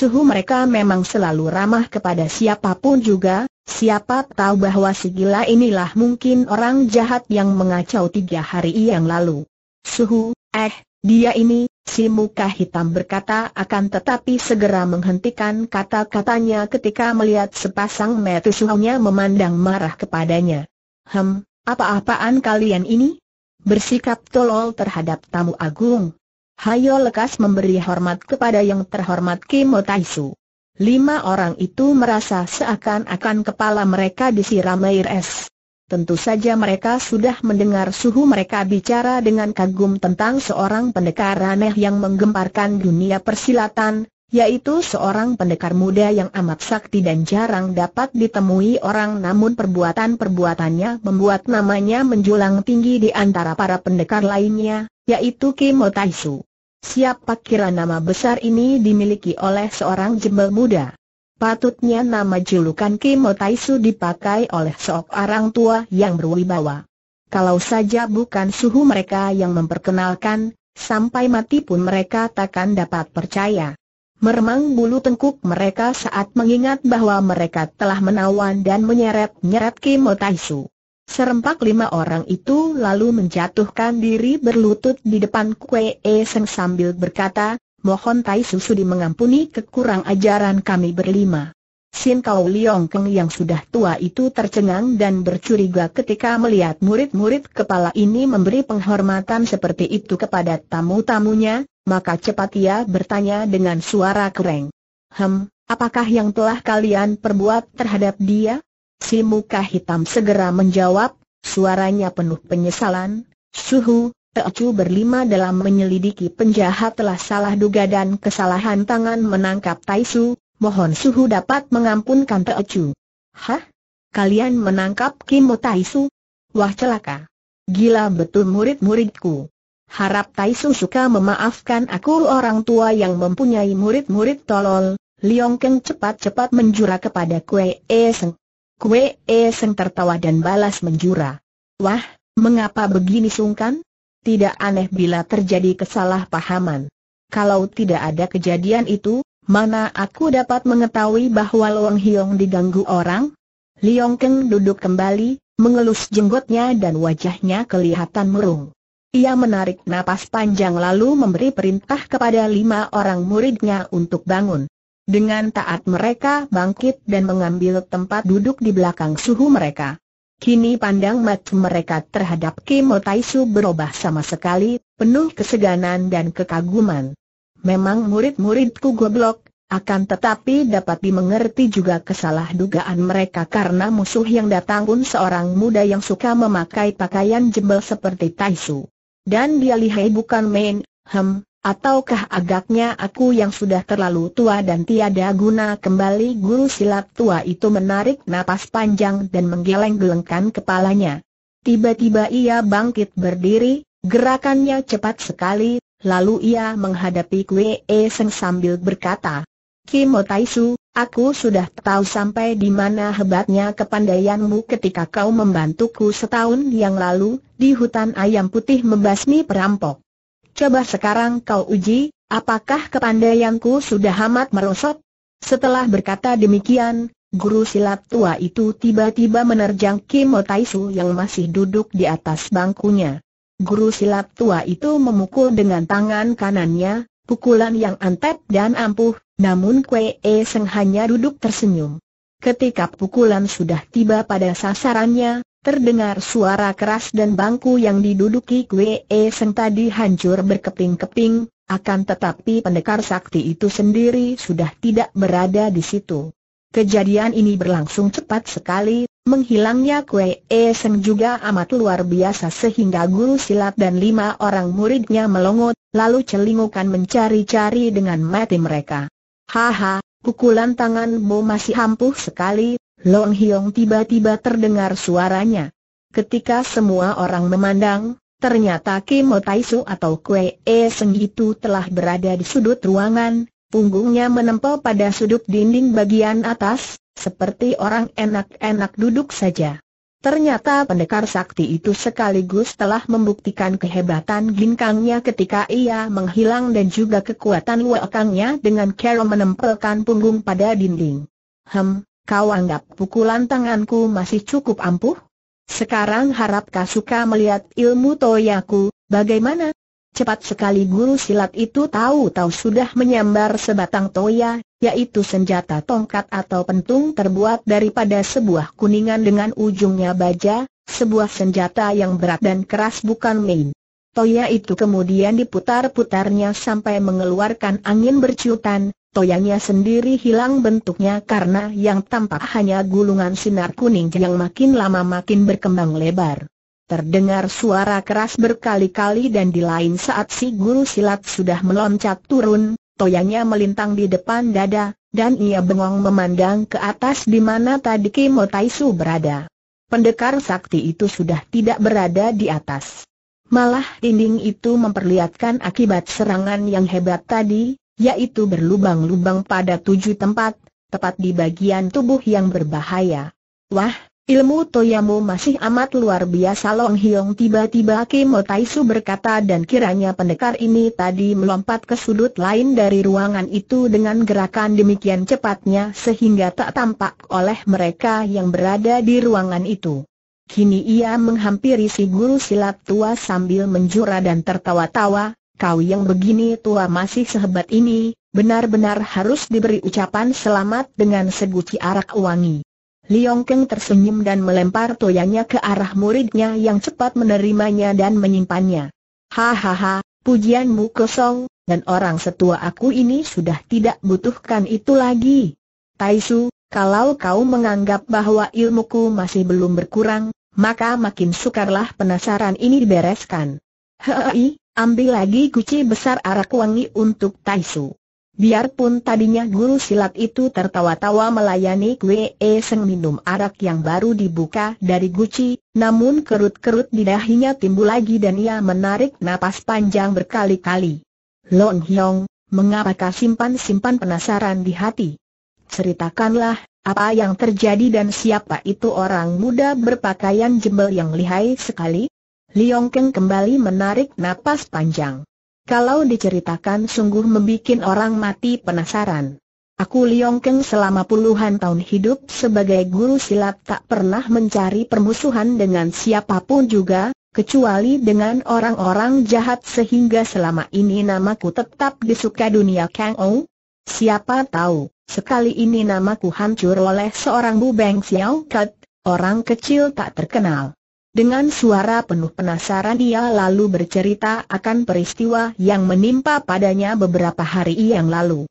Suhu mereka memang selalu ramah kepada siapapun juga, siapa tahu bahwa si gila inilah mungkin orang jahat yang mengacau tiga hari yang lalu. Suhu, eh, dia ini, si muka hitam berkata akan tetapi segera menghentikan kata-katanya ketika melihat sepasang mata suhunya memandang marah kepadanya. Hem, apa-apaan kalian ini? Bersikap tolol terhadap tamu agung. Hayo lekas memberi hormat kepada yang terhormat Kim Taisu. Lima orang itu merasa seakan-akan kepala mereka disiram air es. Tentu saja mereka sudah mendengar suhu mereka bicara dengan kagum tentang seorang pendekar aneh yang menggemparkan dunia persilatan, yaitu seorang pendekar muda yang amat sakti dan jarang dapat ditemui orang namun perbuatan-perbuatannya membuat namanya menjulang tinggi di antara para pendekar lainnya, yaitu Kimo Taisu. Siapa kira nama besar ini dimiliki oleh seorang jembel muda? Patutnya nama julukan Kimo Taisu dipakai oleh seorang tua yang berwibawa. Kalau saja bukan suhu mereka yang memperkenalkan, sampai mati pun mereka takkan dapat percaya. Meremang bulu tengkuk mereka saat mengingat bahwa mereka telah menawan dan menyeret-nyeret Kimo Taisu. Serempak lima orang itu lalu menjatuhkan diri berlutut di depan Kue e Seng sambil berkata, Mohon Tai Susudi mengampuni kekurang ajaran kami berlima. Sin Kau Liong Keng yang sudah tua itu tercengang dan bercuriga ketika melihat murid-murid kepala ini memberi penghormatan seperti itu kepada tamu-tamunya, maka cepat ia bertanya dengan suara kering. Hem, apakah yang telah kalian perbuat terhadap dia? Si muka hitam segera menjawab, suaranya penuh penyesalan, Suhu, Teocu berlima dalam menyelidiki penjahat telah salah duga dan kesalahan tangan menangkap Taisu, mohon Suhu dapat mengampunkan Teocu. Hah? Kalian menangkap Kimo Taisu? Wah celaka. Gila betul murid-muridku. Harap Taisu suka memaafkan aku orang tua yang mempunyai murid-murid tolol. Liong Keng cepat-cepat menjura kepada Kue Eseng. Kue seng tertawa dan balas menjura. Wah, mengapa begini sungkan? Tidak aneh bila terjadi kesalahpahaman. Kalau tidak ada kejadian itu, mana aku dapat mengetahui bahwa Luang Hiong diganggu orang? Liong Keng duduk kembali, mengelus jenggotnya dan wajahnya kelihatan murung. Ia menarik napas panjang lalu memberi perintah kepada lima orang muridnya untuk bangun. Dengan taat mereka bangkit dan mengambil tempat duduk di belakang suhu mereka. Kini pandang mata mereka terhadap Kimo Taisu berubah sama sekali, penuh keseganan dan kekaguman. Memang murid-muridku goblok, akan tetapi dapat dimengerti juga kesalah dugaan mereka karena musuh yang datang pun seorang muda yang suka memakai pakaian jebel seperti Taisu. Dan dia lihai bukan main, hem, Ataukah agaknya aku yang sudah terlalu tua dan tiada guna kembali guru silat tua itu menarik napas panjang dan menggeleng-gelengkan kepalanya. Tiba-tiba ia bangkit berdiri, gerakannya cepat sekali, lalu ia menghadapi Kwe e Seng sambil berkata, Kimo Taisu, aku sudah tahu sampai di mana hebatnya kepandaianmu ketika kau membantuku setahun yang lalu, di hutan ayam putih membasmi perampok. Coba sekarang kau uji, apakah kepandaianku sudah amat merosot? Setelah berkata demikian, guru silat tua itu tiba-tiba menerjang Kim Otaisu yang masih duduk di atas bangkunya. Guru silat tua itu memukul dengan tangan kanannya, pukulan yang antep dan ampuh, namun Kwe e Seng hanya duduk tersenyum. Ketika pukulan sudah tiba pada sasarannya, Terdengar suara keras dan bangku yang diduduki Kwe e Seng tadi hancur berkeping-keping, akan tetapi pendekar sakti itu sendiri sudah tidak berada di situ. Kejadian ini berlangsung cepat sekali, menghilangnya Kwe e Seng juga amat luar biasa sehingga guru silat dan lima orang muridnya melongot, lalu celingukan mencari-cari dengan mati mereka. Haha, pukulan tanganmu masih ampuh sekali, Long Hiong tiba-tiba terdengar suaranya. Ketika semua orang memandang, ternyata Kim Taisu atau Kue E Seng itu telah berada di sudut ruangan, punggungnya menempel pada sudut dinding bagian atas, seperti orang enak-enak duduk saja. Ternyata pendekar sakti itu sekaligus telah membuktikan kehebatan ginkangnya ketika ia menghilang dan juga kekuatan luakangnya dengan cara menempelkan punggung pada dinding. Hem, Kau anggap pukulan tanganku masih cukup ampuh? Sekarang harap kau suka melihat ilmu toyaku, bagaimana? Cepat sekali guru silat itu tahu-tahu sudah menyambar sebatang toya, yaitu senjata tongkat atau pentung terbuat daripada sebuah kuningan dengan ujungnya baja, sebuah senjata yang berat dan keras bukan main. Toya itu kemudian diputar-putarnya sampai mengeluarkan angin berciutan, toyanya sendiri hilang bentuknya karena yang tampak hanya gulungan sinar kuning yang makin lama makin berkembang lebar. Terdengar suara keras berkali-kali dan di lain saat si guru silat sudah meloncat turun, toyanya melintang di depan dada, dan ia bengong memandang ke atas di mana tadi Kimo Taisu berada. Pendekar sakti itu sudah tidak berada di atas. Malah dinding itu memperlihatkan akibat serangan yang hebat tadi, yaitu berlubang-lubang pada tujuh tempat, tepat di bagian tubuh yang berbahaya. Wah, ilmu Toyamu masih amat luar biasa Long Hiong tiba-tiba Kimo Taisu berkata dan kiranya pendekar ini tadi melompat ke sudut lain dari ruangan itu dengan gerakan demikian cepatnya sehingga tak tampak oleh mereka yang berada di ruangan itu. Kini ia menghampiri si guru silat tua sambil menjura dan tertawa-tawa, kau yang begini tua masih sehebat ini, benar-benar harus diberi ucapan selamat dengan seguci arak wangi. Liong Keng tersenyum dan melempar toyanya ke arah muridnya yang cepat menerimanya dan menyimpannya. Hahaha, pujianmu kosong, dan orang setua aku ini sudah tidak butuhkan itu lagi. Taisu, kalau kau menganggap bahwa ilmuku masih belum berkurang, maka makin sukarlah penasaran ini dibereskan. Hei, ambil lagi guci besar arak wangi untuk Taisu. Biarpun tadinya guru silat itu tertawa-tawa melayani Kwee e Seng minum arak yang baru dibuka dari guci, namun kerut-kerut di dahinya timbul lagi dan ia menarik napas panjang berkali-kali. Long Hyong, mengapakah simpan-simpan penasaran di hati? Ceritakanlah, apa yang terjadi dan siapa itu orang muda berpakaian jembel yang lihai sekali? Liong Keng kembali menarik napas panjang. Kalau diceritakan sungguh membuat orang mati penasaran. Aku Liong Keng selama puluhan tahun hidup sebagai guru silat tak pernah mencari permusuhan dengan siapapun juga, kecuali dengan orang-orang jahat sehingga selama ini namaku tetap disuka dunia Kang Ou. Siapa tahu, sekali ini namaku hancur oleh seorang bu beng Xiao Kat, orang kecil tak terkenal. Dengan suara penuh penasaran dia lalu bercerita akan peristiwa yang menimpa padanya beberapa hari yang lalu.